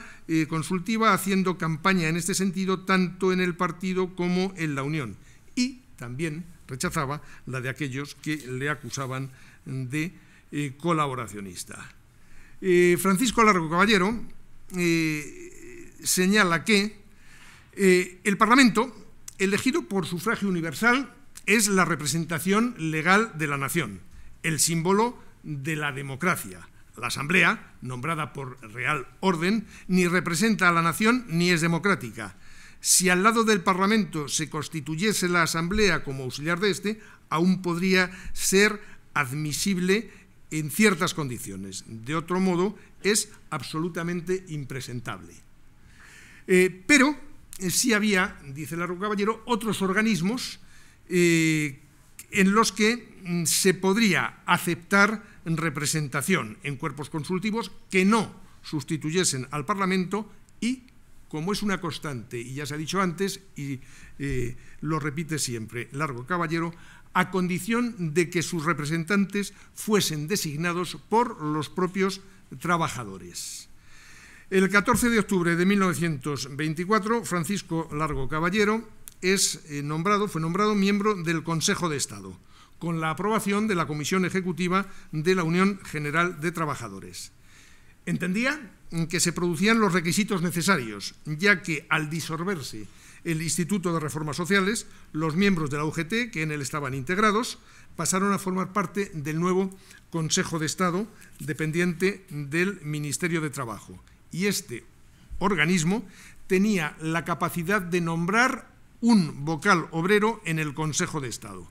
consultiva haciendo campaña en este sentido tanto en el partido como en la Unión y también rechazaba la de aquellos que le acusaban de colaboracionista. Eh, Francisco Largo Caballero eh, señala que eh, el Parlamento, elegido por sufragio universal, es la representación legal de la nación, el símbolo de la democracia. La Asamblea, nombrada por Real Orden, ni representa a la nación ni es democrática. Si al lado del Parlamento se constituyese la Asamblea como auxiliar de este, aún podría ser admisible en ciertas condiciones. De otro modo, es absolutamente impresentable. Eh, pero eh, sí había, dice Largo Caballero, otros organismos eh, en los que mm, se podría aceptar representación en cuerpos consultivos que no sustituyesen al Parlamento y como es una constante, y ya se ha dicho antes, y eh, lo repite siempre, Largo Caballero, a condición de que sus representantes fuesen designados por los propios trabajadores. El 14 de octubre de 1924, Francisco Largo Caballero eh, fue nombrado miembro del Consejo de Estado, con la aprobación de la Comisión Ejecutiva de la Unión General de Trabajadores. ¿Entendía que se producían los requisitos necesarios, ya que al disolverse el Instituto de Reformas Sociales, los miembros de la UGT, que en él estaban integrados, pasaron a formar parte del nuevo Consejo de Estado, dependiente del Ministerio de Trabajo. Y este organismo tenía la capacidad de nombrar un vocal obrero en el Consejo de Estado.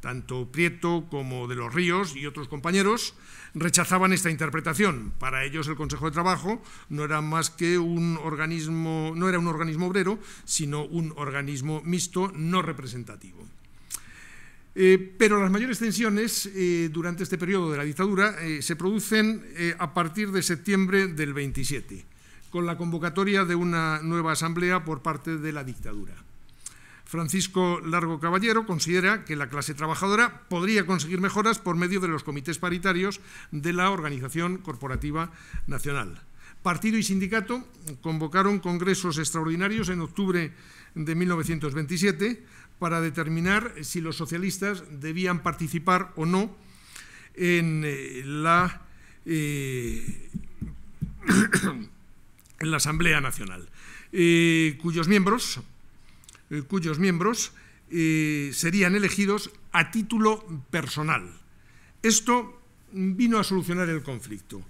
Tanto Prieto como de los Ríos y otros compañeros rechazaban esta interpretación. Para ellos el Consejo de Trabajo no era más que un organismo, no era un organismo obrero, sino un organismo mixto no representativo. Eh, pero las mayores tensiones eh, durante este periodo de la dictadura eh, se producen a partir de septiembre del 27, con la convocatoria de una nueva asamblea por parte de la dictadura. Francisco Largo Caballero considera que la clase trabajadora podría conseguir mejoras por medio de los comités paritarios de la Organización Corporativa Nacional. Partido y sindicato convocaron congresos extraordinarios en octubre de 1927 para determinar si los socialistas debían participar o no en eh, eh, la, Asamblea Nacional, eh, cuyos miembros eh, cuyos miembros eh, serían elegidos a título personal. Esto vino a solucionar el conflicto,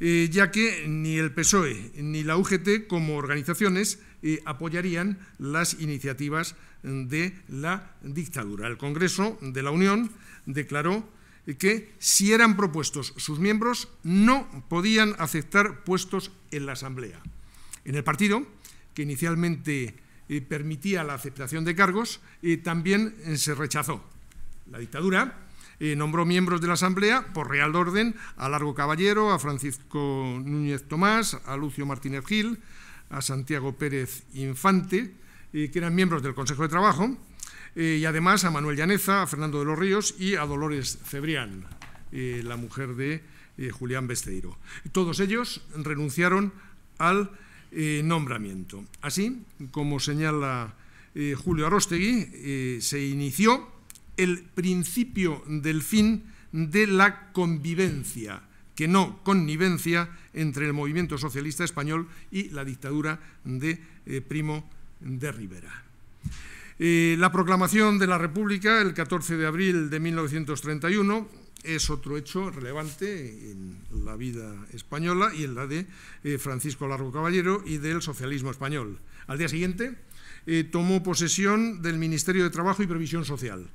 eh, ya que ni el PSOE ni la UGT como organizaciones apoyarían las iniciativas de la dictadura. El Congreso de la Unión declaró que si eran propuestos sus miembros no podían aceptar puestos en la Asamblea. En el partido, que inicialmente permitía la aceptación de cargos, y también eh, se rechazó. La dictadura nombró miembros de la Asamblea por real orden a Largo Caballero, a Francisco Núñez Tomás, a Lucio Martínez Gil, a Santiago Pérez Infante, que eran miembros del Consejo de Trabajo, eh, y además a Manuel Llaneza, a Fernando de los Ríos y a Dolores Cebrián, eh, la mujer de Julián Besteiro. Todos ellos renunciaron al eh, nombramiento. Así, como señala eh, Julio Arostegui, eh, se inició el principio del fin de la convivencia, que no connivencia, entre el movimiento socialista español y la dictadura de Primo de Rivera. la proclamación de la República el 14 de abril de 1931 es otro hecho relevante en la vida española y en la de eh, Francisco Largo Caballero y del socialismo español. Al día siguiente eh, tomó posesión del Ministerio de Trabajo y Previsión Social.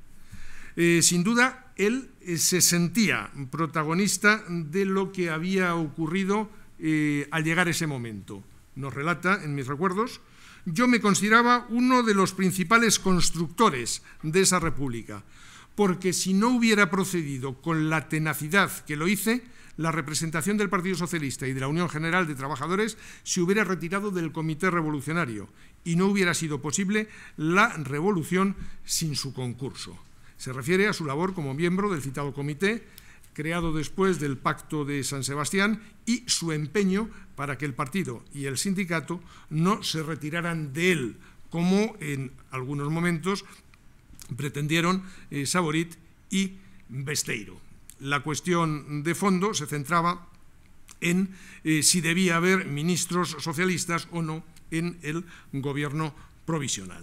Eh, sin duda, él se sentía protagonista de lo que había ocurrido al llegar ese momento. Nos relata en mis recuerdos, yo me consideraba uno de los principales constructores de esa república porque si no hubiera procedido con la tenacidad que lo hice, la representación del Partido Socialista y de la Unión General de Trabajadores se hubiera retirado del Comité Revolucionario y no hubiera sido posible la revolución sin su concurso. Se refiere a su labor como miembro del citado comité, creado después del Pacto de San Sebastián, y su empeño para que el partido y el sindicato no se retiraran de él, como en algunos momentos pretendieron eh, Saborit y Besteiro. La cuestión de fondo se centraba en eh, si debía haber ministros socialistas o no en el gobierno provisional.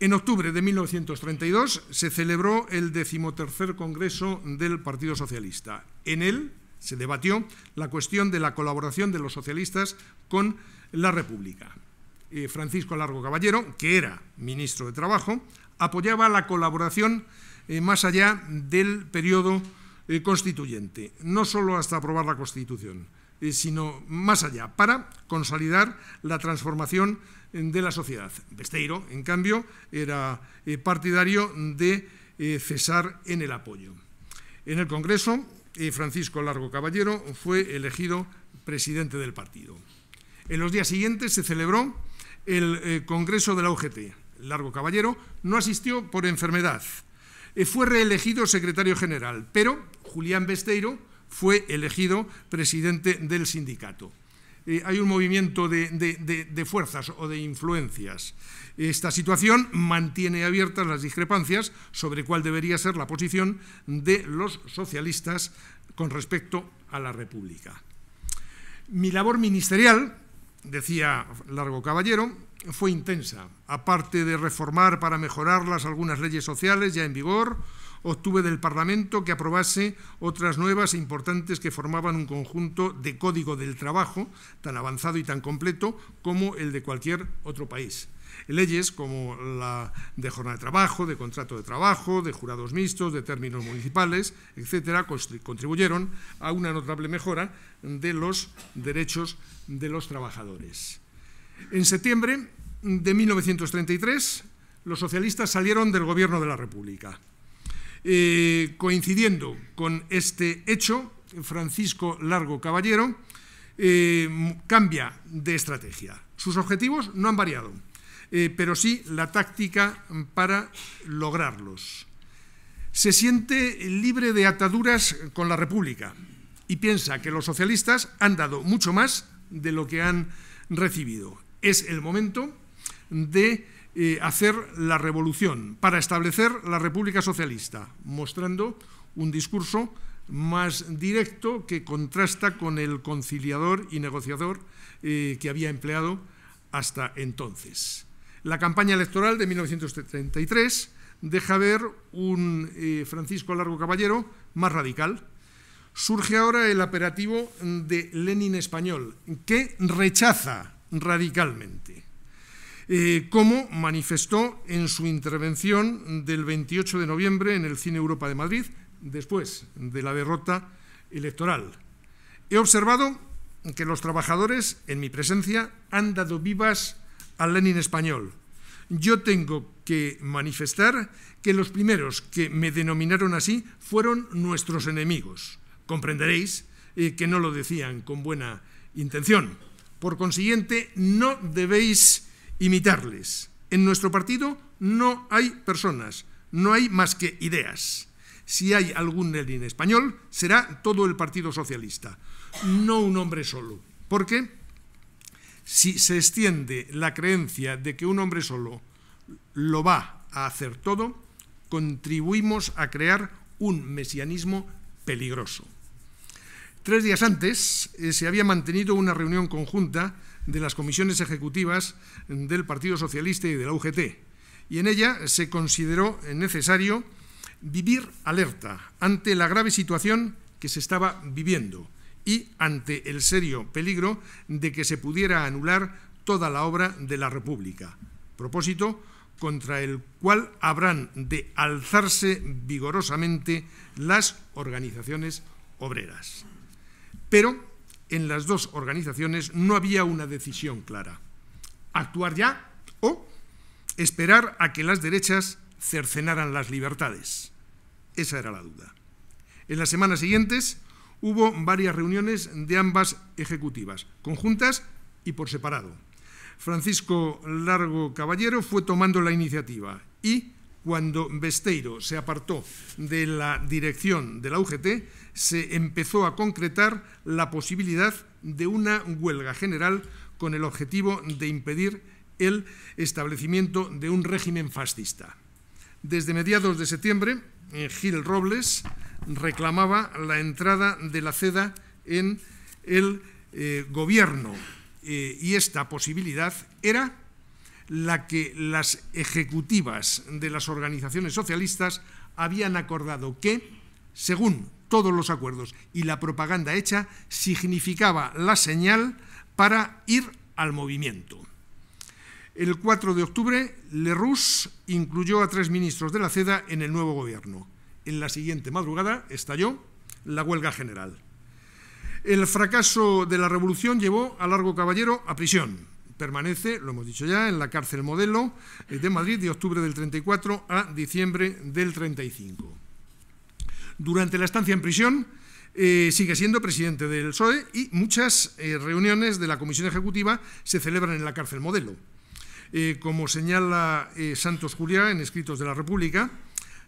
En octubre de 1932 se celebró el decimotercer Congreso del Partido Socialista. En él se debatió la cuestión de la colaboración de los socialistas con la República. Eh, Francisco Largo Caballero, que era ministro de Trabajo, apoyaba la colaboración eh, más allá del periodo eh, constituyente, no solo hasta aprobar la Constitución, eh, sino más allá, para consolidar la transformación de la sociedad. Besteiro, en cambio, era partidario de cesar en el apoyo. En el Congreso, Francisco Largo Caballero fue elegido presidente del partido. En los días siguientes se celebró el Congreso de la UGT, Largo Caballero, no asistió por enfermedad. Eh, fue reelegido secretario general, pero Julián Besteiro fue elegido presidente del sindicato. Eh, hay un movimiento de, fuerzas o de influencias. Esta situación mantiene abiertas las discrepancias sobre cuál debería ser la posición de los socialistas con respecto a la República. Mi labor ministerial, decía Largo Caballero, fue intensa. Aparte de reformar para mejorarlas algunas leyes sociales ya en vigor, obtuve del Parlamento que aprobase otras nuevas e importantes que formaban un conjunto de código del trabajo tan avanzado y tan completo como el de cualquier otro país. Leyes como la de jornada de trabajo, de contrato de trabajo, de jurados mixtos, de términos municipales, etcétera, contribuyeron a una notable mejora de los derechos de los trabajadores. En septiembre de 1933, los socialistas salieron del gobierno de la República. Eh, coincidiendo con este hecho, Francisco Largo Caballero eh, cambia de estrategia. Sus objetivos no han variado, eh, pero sí la táctica para lograrlos. Se siente libre de ataduras con la República y piensa que los socialistas han dado mucho más de lo que han recibido es el momento de eh, hacer la revolución para establecer la República Socialista, mostrando un discurso más directo que contrasta con el conciliador y negociador eh, que había empleado hasta entonces. La campaña electoral de 1933 deja ver un eh, Francisco Largo Caballero más radical. Surge ahora el operativo de Lenin español, que rechaza radicalmente, eh, como manifestó en su intervención del 28 de noviembre en el Cine Europa de Madrid, después de la derrota electoral. He observado que los trabajadores, en mi presencia, han dado vivas al Lenin español. Yo tengo que manifestar que los primeros que me denominaron así fueron nuestros enemigos. Comprenderéis eh, que no lo decían con buena intención. Por consiguiente, no debéis imitarles. En nuestro partido no hay personas, no hay más que ideas. Si hay algún en español, será todo el Partido Socialista, no un hombre solo. Porque si se extiende la creencia de que un hombre solo lo va a hacer todo, contribuimos a crear un mesianismo peligroso. Tres días antes eh, se había mantenido una reunión conjunta de las comisiones ejecutivas del Partido Socialista y de la UGT, y en ella se consideró necesario vivir alerta ante la grave situación que se estaba viviendo y ante el serio peligro de que se pudiera anular toda la obra de la República, propósito contra el cual habrán de alzarse vigorosamente las organizaciones obreras. Pero en las dos organizaciones no había una decisión clara. Actuar ya o esperar a que las derechas cercenaran las libertades. Esa era la duda. En las semanas siguientes hubo varias reuniones de ambas ejecutivas, conjuntas y por separado. Francisco Largo Caballero fue tomando la iniciativa y cuando Besteiro se apartó de la dirección de la UGT, se empezó a concretar la posibilidad de una huelga general con el objetivo de impedir el establecimiento de un régimen fascista. Desde mediados de septiembre, eh, Gil Robles reclamaba la entrada de la CEDA en el eh, gobierno eh, y esta posibilidad era la que las ejecutivas de las organizaciones socialistas habían acordado que, según todos los acuerdos y la propaganda hecha, significaba la señal para ir al movimiento. El 4 de octubre, Lerrousse incluyó a tres ministros de la CEDA en el nuevo gobierno. En la siguiente madrugada estalló la huelga general. El fracaso de la revolución llevó a Largo Caballero a prisión Permanece, lo hemos dicho ya, en la cárcel modelo eh, de Madrid de octubre del 34 a diciembre del 35. Durante la estancia en prisión, eh, sigue siendo presidente del PSOE y muchas eh, reuniones de la Comisión Ejecutiva se celebran en la cárcel modelo. como señala Santos Juliá en Escritos de la República,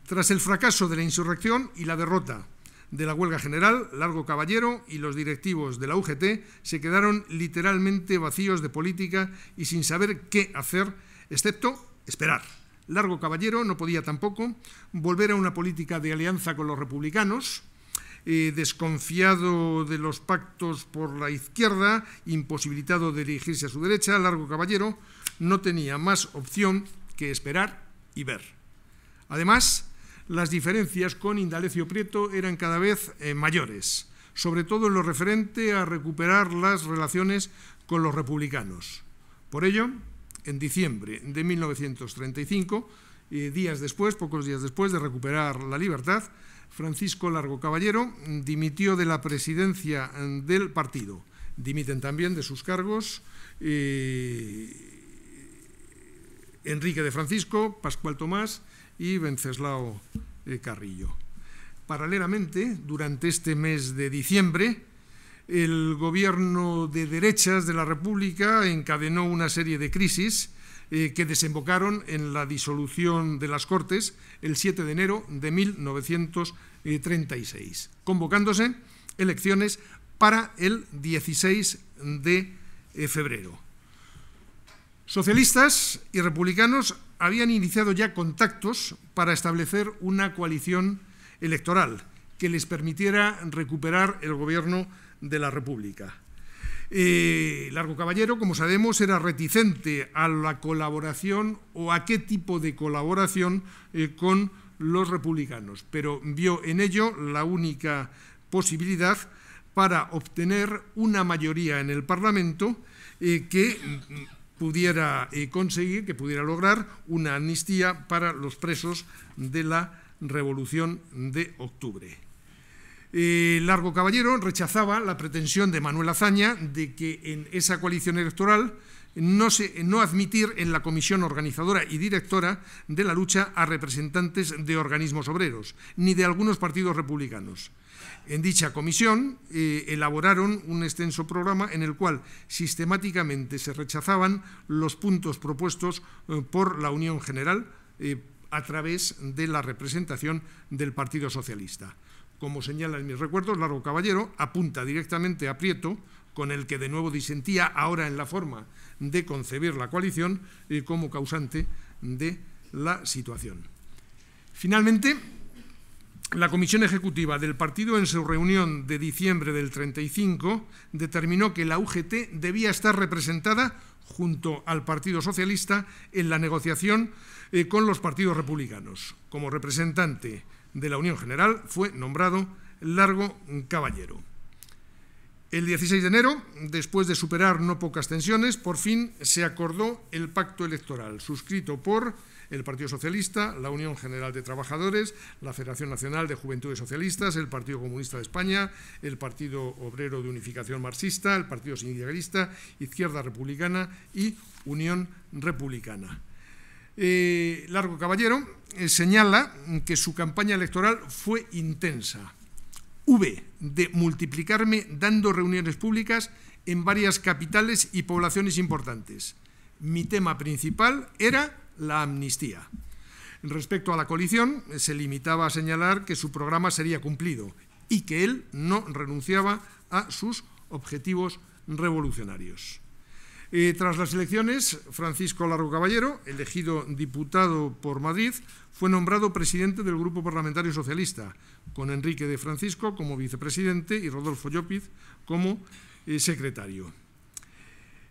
tras el fracaso de la insurrección y la derrota de la huelga general, Largo Caballero y los directivos de la UGT se quedaron literalmente vacíos de política y sin saber qué hacer, excepto esperar. Largo Caballero no podía tampoco volver a una política de alianza con los republicanos, eh, desconfiado de los pactos por la izquierda, imposibilitado de dirigirse a su derecha, Largo Caballero no tenía más opción que esperar y ver. Además, las diferencias con Indalecio Prieto eran cada vez eh, mayores, sobre todo en lo referente a recuperar las relaciones con los republicanos. Por ello, en diciembre de 1935, eh, días después, pocos días después de recuperar la libertad, Francisco Largo Caballero mm, dimitió de la presidencia mm, del partido. Dimiten también de sus cargos eh, Enrique de Francisco, Pascual Tomás y Venceslao eh, Carrillo. Paralelamente, durante este mes de diciembre, el gobierno de derechas de la República encadenó una serie de crisis eh, que desembocaron en la disolución de las Cortes el 7 de enero de 1936, convocándose elecciones para el 16 de eh, febrero. Socialistas y republicanos habían iniciado ya contactos para establecer una coalición electoral que les permitiera recuperar el gobierno de la República. Eh, Largo Caballero, como sabemos, era reticente a la colaboración o a qué tipo de colaboración eh, con los republicanos, pero vio en ello la única posibilidad para obtener una mayoría en el Parlamento eh, que pudiera eh, conseguir, que pudiera lograr una amnistía para los presos de la Revolución de Octubre. Eh, Largo Caballero rechazaba la pretensión de Manuel Azaña de que en esa coalición electoral no, se, no, admitir en la comisión organizadora y directora de la lucha a representantes de organismos obreros, ni de algunos partidos republicanos. En dicha comisión eh, elaboraron un extenso programa en el cual sistemáticamente se rechazaban los puntos propuestos eh, por la Unión General eh, a través de la representación del Partido Socialista. Como señalan mis recuerdos, Largo Caballero apunta directamente a Prieto, con el que de nuevo disentía ahora en la forma de concebir la coalición como causante de la situación. Finalmente, la Comisión Ejecutiva del partido en su reunión de diciembre del 35 determinó que la UGT debía estar representada junto al Partido Socialista en la negociación eh, con los partidos republicanos. Como representante de la Unión General fue nombrado Largo Caballero. El 16 de enero, después de superar no pocas tensiones, por fin se acordó el pacto electoral, suscrito por el Partido Socialista, la Unión General de Trabajadores, la Federación Nacional de Juventudes Socialistas, el Partido Comunista de España, el Partido Obrero de Unificación Marxista, el Partido Sindicalista, Izquierda Republicana y Unión Republicana. Eh, Largo Caballero eh, señala que su campaña electoral fue intensa. V, de multiplicarme dando reuniones públicas en varias capitales y poblaciones importantes. Mi tema principal era la amnistía. Respecto a la coalición, se limitaba a señalar que su programa sería cumplido y que él no renunciaba a sus objetivos revolucionarios. Eh, tras las elecciones, Francisco Largo Caballero, elegido diputado por Madrid, fue nombrado presidente del Grupo Parlamentario Socialista, con Enrique de Francisco como vicepresidente y Rodolfo Llopiz como eh, secretario.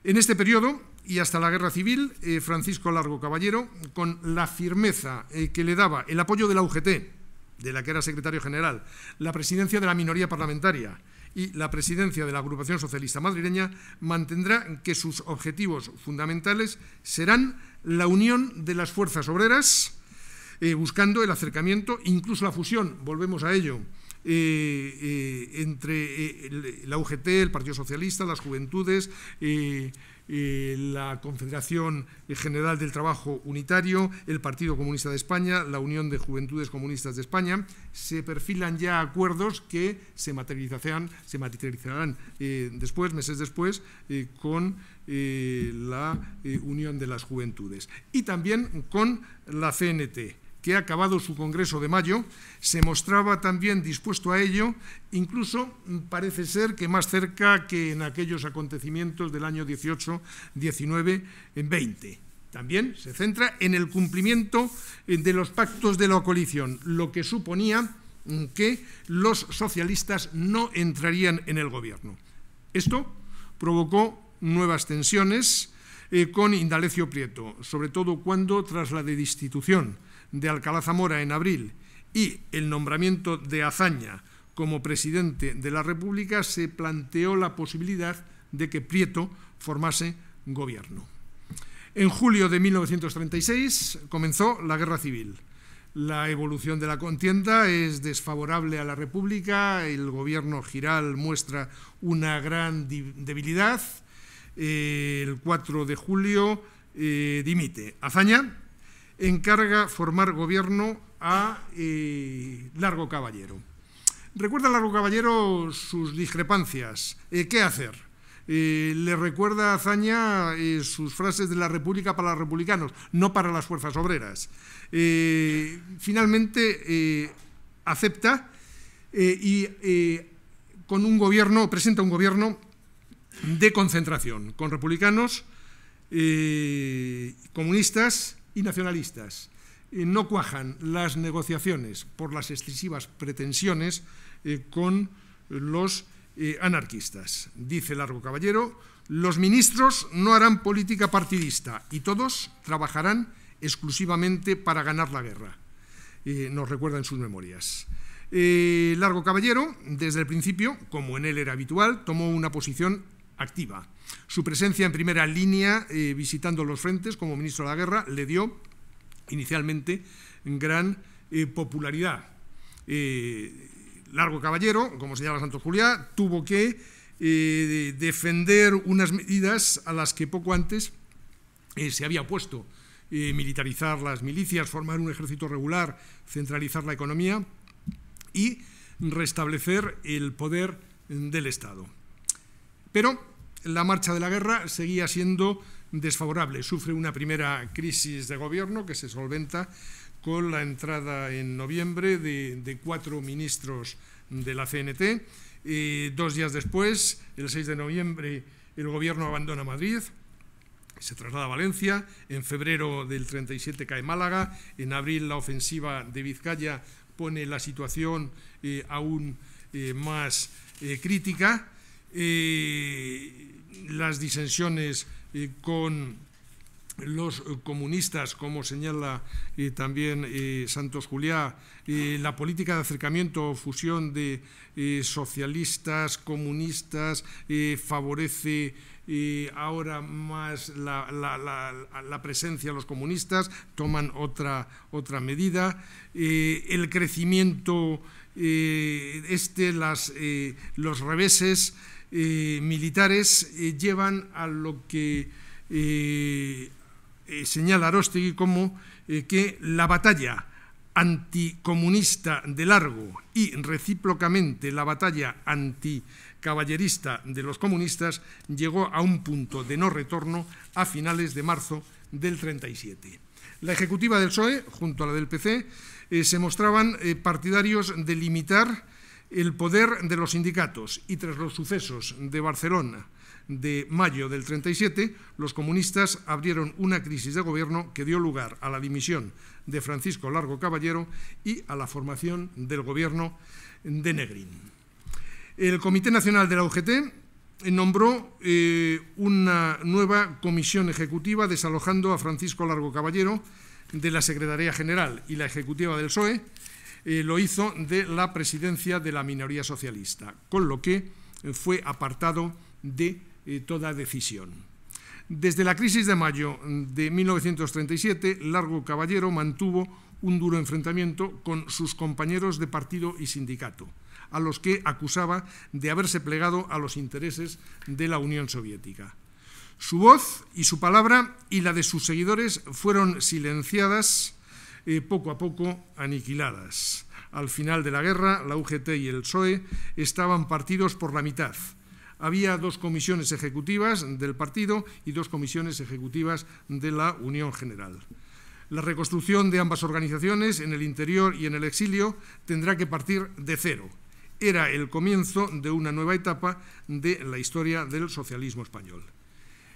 En este periodo y hasta la guerra civil, eh, Francisco Largo Caballero, con la firmeza eh, que le daba el apoyo de la UGT, de la que era secretario general, la presidencia de la minoría parlamentaria y la presidencia de la agrupación socialista madrileña, mantendrá que sus objetivos fundamentales serán la unión de las fuerzas obreras, eh, buscando el acercamiento, incluso la fusión, volvemos a ello, eh, eh, entre eh, la UGT, el Partido Socialista, las Juventudes, la Confederación General del Trabajo Unitario, el Partido Comunista de España, la Unión de Juventudes Comunistas de España, se perfilan ya acuerdos que se materializarán, se materializarán después, meses después, con la Unión de las Juventudes y también con la CNT que ha acabado su Congreso de mayo, se mostraba también dispuesto a ello, incluso parece ser que más cerca que en aquellos acontecimientos del año 18, 19, 20. También se centra en el cumplimiento eh, de los pactos de la coalición, lo que suponía mm, que los socialistas no entrarían en el gobierno. Esto provocó nuevas tensiones eh, con Indalecio Prieto, sobre todo cuando, tras la de destitución de Alcalá Zamora en abril y el nombramiento de Azaña como presidente de la República, se planteó la posibilidad de que Prieto formase gobierno. En julio de 1936 comenzó la Guerra Civil. La evolución de la contienda es desfavorable a la República, el gobierno giral muestra una gran debilidad. Eh, el 4 de julio eh, dimite Azaña encarga formar gobierno a eh, Largo Caballero. Recuerda Largo Caballero sus discrepancias, eh, qué hacer. Eh, le recuerda a Azaña sus frases de la República para los republicanos, no para las fuerzas obreras. finalmente acepta y con un gobierno, presenta un gobierno de concentración, con republicanos, comunistas, y nacionalistas. Eh, no cuajan las negociaciones por las excesivas pretensiones eh, con los eh, anarquistas. Dice Largo Caballero, los ministros no harán política partidista y todos trabajarán exclusivamente para ganar la guerra. nos recuerda en sus memorias. Largo Caballero, desde el principio, como en él era habitual, tomó una posición activa. Su presencia en primera línea, eh, visitando los frentes como ministro de la Guerra, le dio inicialmente gran eh, popularidad. Eh, largo Caballero, como se llama Santos Juliá, tuvo que defender unas medidas a las que poco antes se había opuesto. militarizar las milicias, formar un ejército regular, centralizar la economía y restablecer el poder del Estado. Pero la marcha de la guerra seguía siendo desfavorable. Sufre una primera crisis de gobierno que se solventa con la entrada en noviembre de, cuatro ministros de la CNT. dos días después, el 6 de noviembre, el gobierno abandona Madrid, se traslada a Valencia, en febrero del 37 cae Málaga, en abril la ofensiva de Vizcaya pone la situación eh, aún eh, más eh, crítica las disensiones eh, con los comunistas, como señala eh, también eh, Santos Juliá, la política de acercamiento o fusión de socialistas, comunistas, favorece ahora más la, presencia de los comunistas, toman otra, otra medida. el crecimiento, este, las, los reveses. Eh, militares eh, llevan a lo que eh, señala Arostegui como que la batalla anticomunista de largo y recíprocamente la batalla anticaballerista de los comunistas llegó a un punto de no retorno a finales de marzo del 37. La ejecutiva del PSOE, junto a la del PC, se mostraban partidarios de limitar el poder de los sindicatos y tras los sucesos de Barcelona de mayo del 37, los comunistas abrieron una crisis de gobierno que dio lugar a la dimisión de Francisco Largo Caballero y a la formación del gobierno de Negrín. El Comité Nacional de la UGT nombró eh, una nueva comisión ejecutiva desalojando a Francisco Largo Caballero de la Secretaría General y la Ejecutiva del PSOE eh, lo hizo de la presidencia de la minoría socialista, con lo que eh, fue apartado de eh, toda decisión. Desde la crisis de mayo de 1937, Largo Caballero mantuvo un duro enfrentamiento con sus compañeros de partido y sindicato, a los que acusaba de haberse plegado a los intereses de la Unión Soviética. Su voz y su palabra y la de sus seguidores fueron silenciadas eh, poco a poco aniquiladas. Al final de la guerra, la UGT y el PSOE estaban partidos por la mitad. Había dos comisiones ejecutivas del partido y dos comisiones ejecutivas de la Unión General. La reconstrucción de ambas organizaciones en el interior y en el exilio tendrá que partir de cero. Era el comienzo de una nueva etapa de la historia del socialismo español.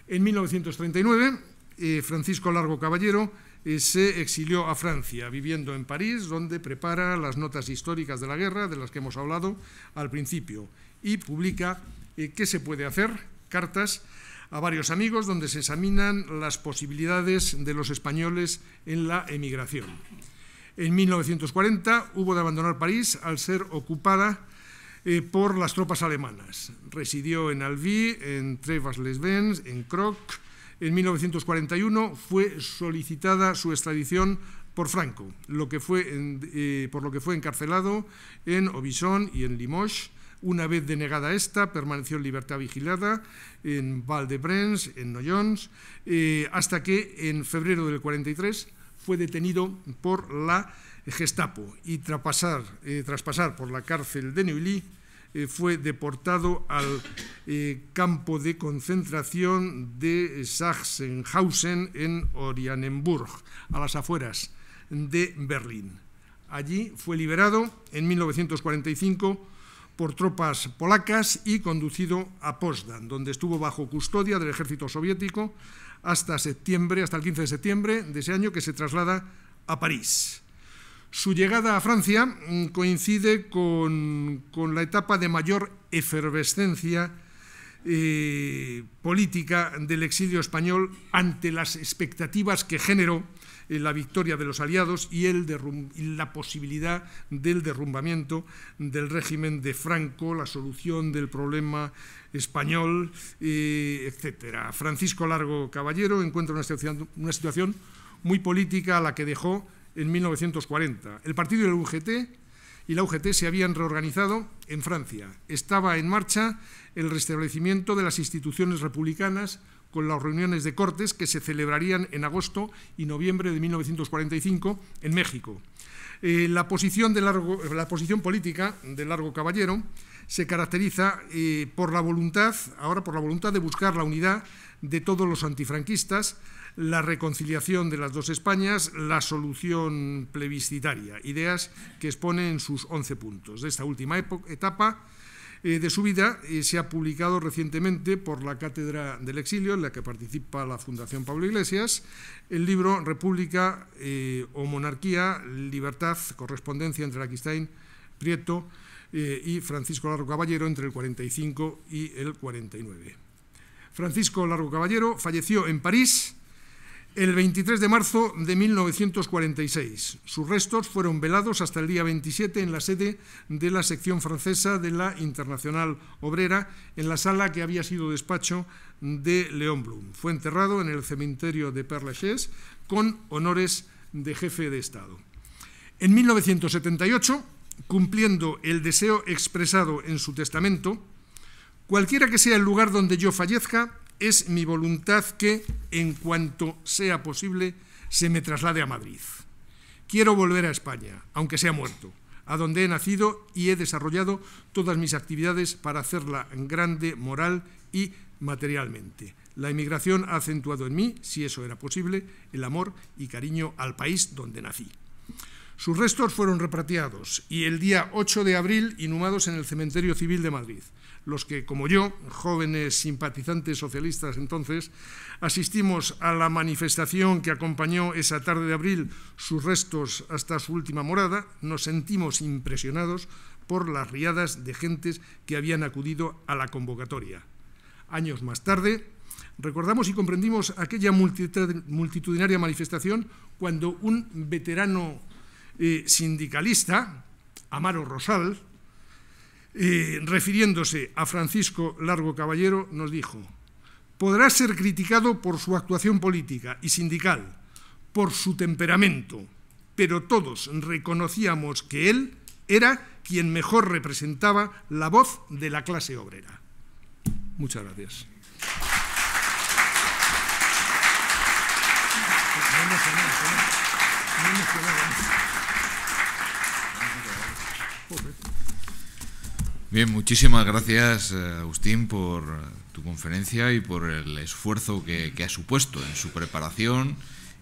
En 1939, eh, Francisco Largo Caballero se exilió a Francia, viviendo en París, donde prepara las notas históricas de la guerra, de las que hemos hablado al principio, y publica eh, ¿Qué se puede hacer? Cartas a varios amigos donde se examinan las posibilidades de los españoles en la emigración. En 1940 hubo de abandonar París al ser ocupada eh, por las tropas alemanas. Residió en Albi, en Trevas-les-Bains, en Croc, en 1941 fue solicitada su extradición por Franco, eh, por lo que fue encarcelado en Obisson y en Limoges. Una vez denegada esta, permaneció en libertad vigilada en Val-de-Brens, en Noyons, eh, hasta que en febrero del 43 fue detenido por la Gestapo y tras pasar eh, por la cárcel de Neuilly fue deportado al eh, campo de concentración de Sachsenhausen en Orianenburg, a las afueras de Berlín. Allí fue liberado en 1945 por tropas polacas y conducido a Potsdam, donde estuvo bajo custodia del ejército soviético hasta septiembre, hasta el 15 de septiembre de ese año que se traslada a París. Su llegada a Francia mm, coincide con, con la etapa de mayor efervescencia eh, política del exilio español ante las expectativas que generó eh, la victoria de los aliados y, el la posibilidad del derrumbamiento del régimen de Franco, la solución del problema español, eh, etc. Francisco Largo Caballero encuentra una situación, una situación muy política a la que dejó en 1940. El partido del UGT y la UGT se habían reorganizado en Francia. Estaba en marcha el restablecimiento de las instituciones republicanas con las reuniones de cortes que se celebrarían en agosto y noviembre de 1945 en México. Eh, la, posición la, posición política de Largo Caballero se caracteriza eh, por la voluntad, ahora por la voluntad de buscar la unidad de todos los antifranquistas, la reconciliación de las dos Españas, la solución plebiscitaria, ideas que expone en sus 11 puntos. De esta última etapa eh, de su vida eh, se ha publicado recientemente por la Cátedra del Exilio, en la que participa la Fundación Pablo Iglesias, el libro República eh, o Monarquía, Libertad, Correspondencia entre Aquistain, Prieto y Francisco Largo Caballero entre el 45 y el 49. Francisco Largo Caballero falleció en París el 23 de marzo de 1946. Sus restos fueron velados hasta el día 27 en la sede de la sección francesa de la Internacional Obrera, en la sala que había sido despacho de León Blum. Fue enterrado en el cementerio de Père Lachaise con honores de jefe de Estado. En 1978, cumpliendo el deseo expresado en su testamento, cualquiera que sea el lugar donde yo fallezca, es mi voluntad que, en cuanto sea posible, se me traslade a Madrid. Quiero volver a España, aunque sea muerto, a donde he nacido y he desarrollado todas mis actividades para hacerla grande moral y materialmente. La emigración ha acentuado en mí, si eso era posible, el amor y cariño al país donde nací. Sus restos fueron repatriados y el día 8 de abril inhumados en el Cementerio Civil de Madrid. Los que, como yo, jóvenes simpatizantes socialistas entonces, asistimos a la manifestación que acompañó esa tarde de abril sus restos hasta su última morada, nos sentimos impresionados por las riadas de gentes que habían acudido a la convocatoria. Años más tarde, Recordamos y comprendimos aquella multitudinaria manifestación cuando un veterano eh, sindicalista, Amaro Rosal, eh, refiriéndose a Francisco Largo Caballero, nos dijo, podrá ser criticado por su actuación política y sindical, por su temperamento, pero todos reconocíamos que él era quien mejor representaba la voz de la clase obrera. Muchas gracias. Bien, muchísimas gracias eh, Agustín por tu conferencia y por el esfuerzo que, ha supuesto en su preparación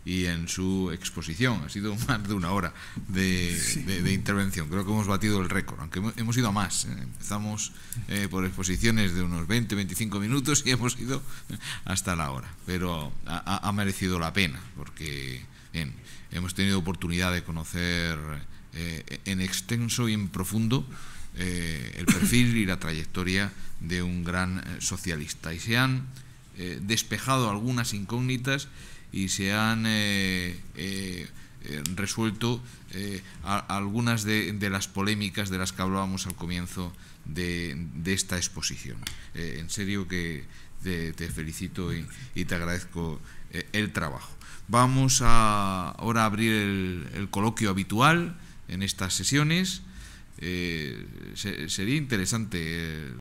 y en su exposición. Ha sido más de una hora de, intervención. Creo que hemos batido el récord, aunque hemos ido a más. ¿eh? Empezamos eh, por exposiciones de unos 20, 25 minutos y hemos ido hasta la hora. Pero ha, merecido la pena porque hemos tenido oportunidad de conocer eh, en extenso y en profundo eh, el perfil y la trayectoria de un gran eh, socialista. Y se han despejado algunas incógnitas y se han resuelto algunas de, las polémicas de las que hablábamos al comienzo de, esta exposición. en serio que te, felicito y, te agradezco el trabajo. Vamos a ahora a abrir el coloquio habitual en estas sesiones. Eh, sería interesante eh,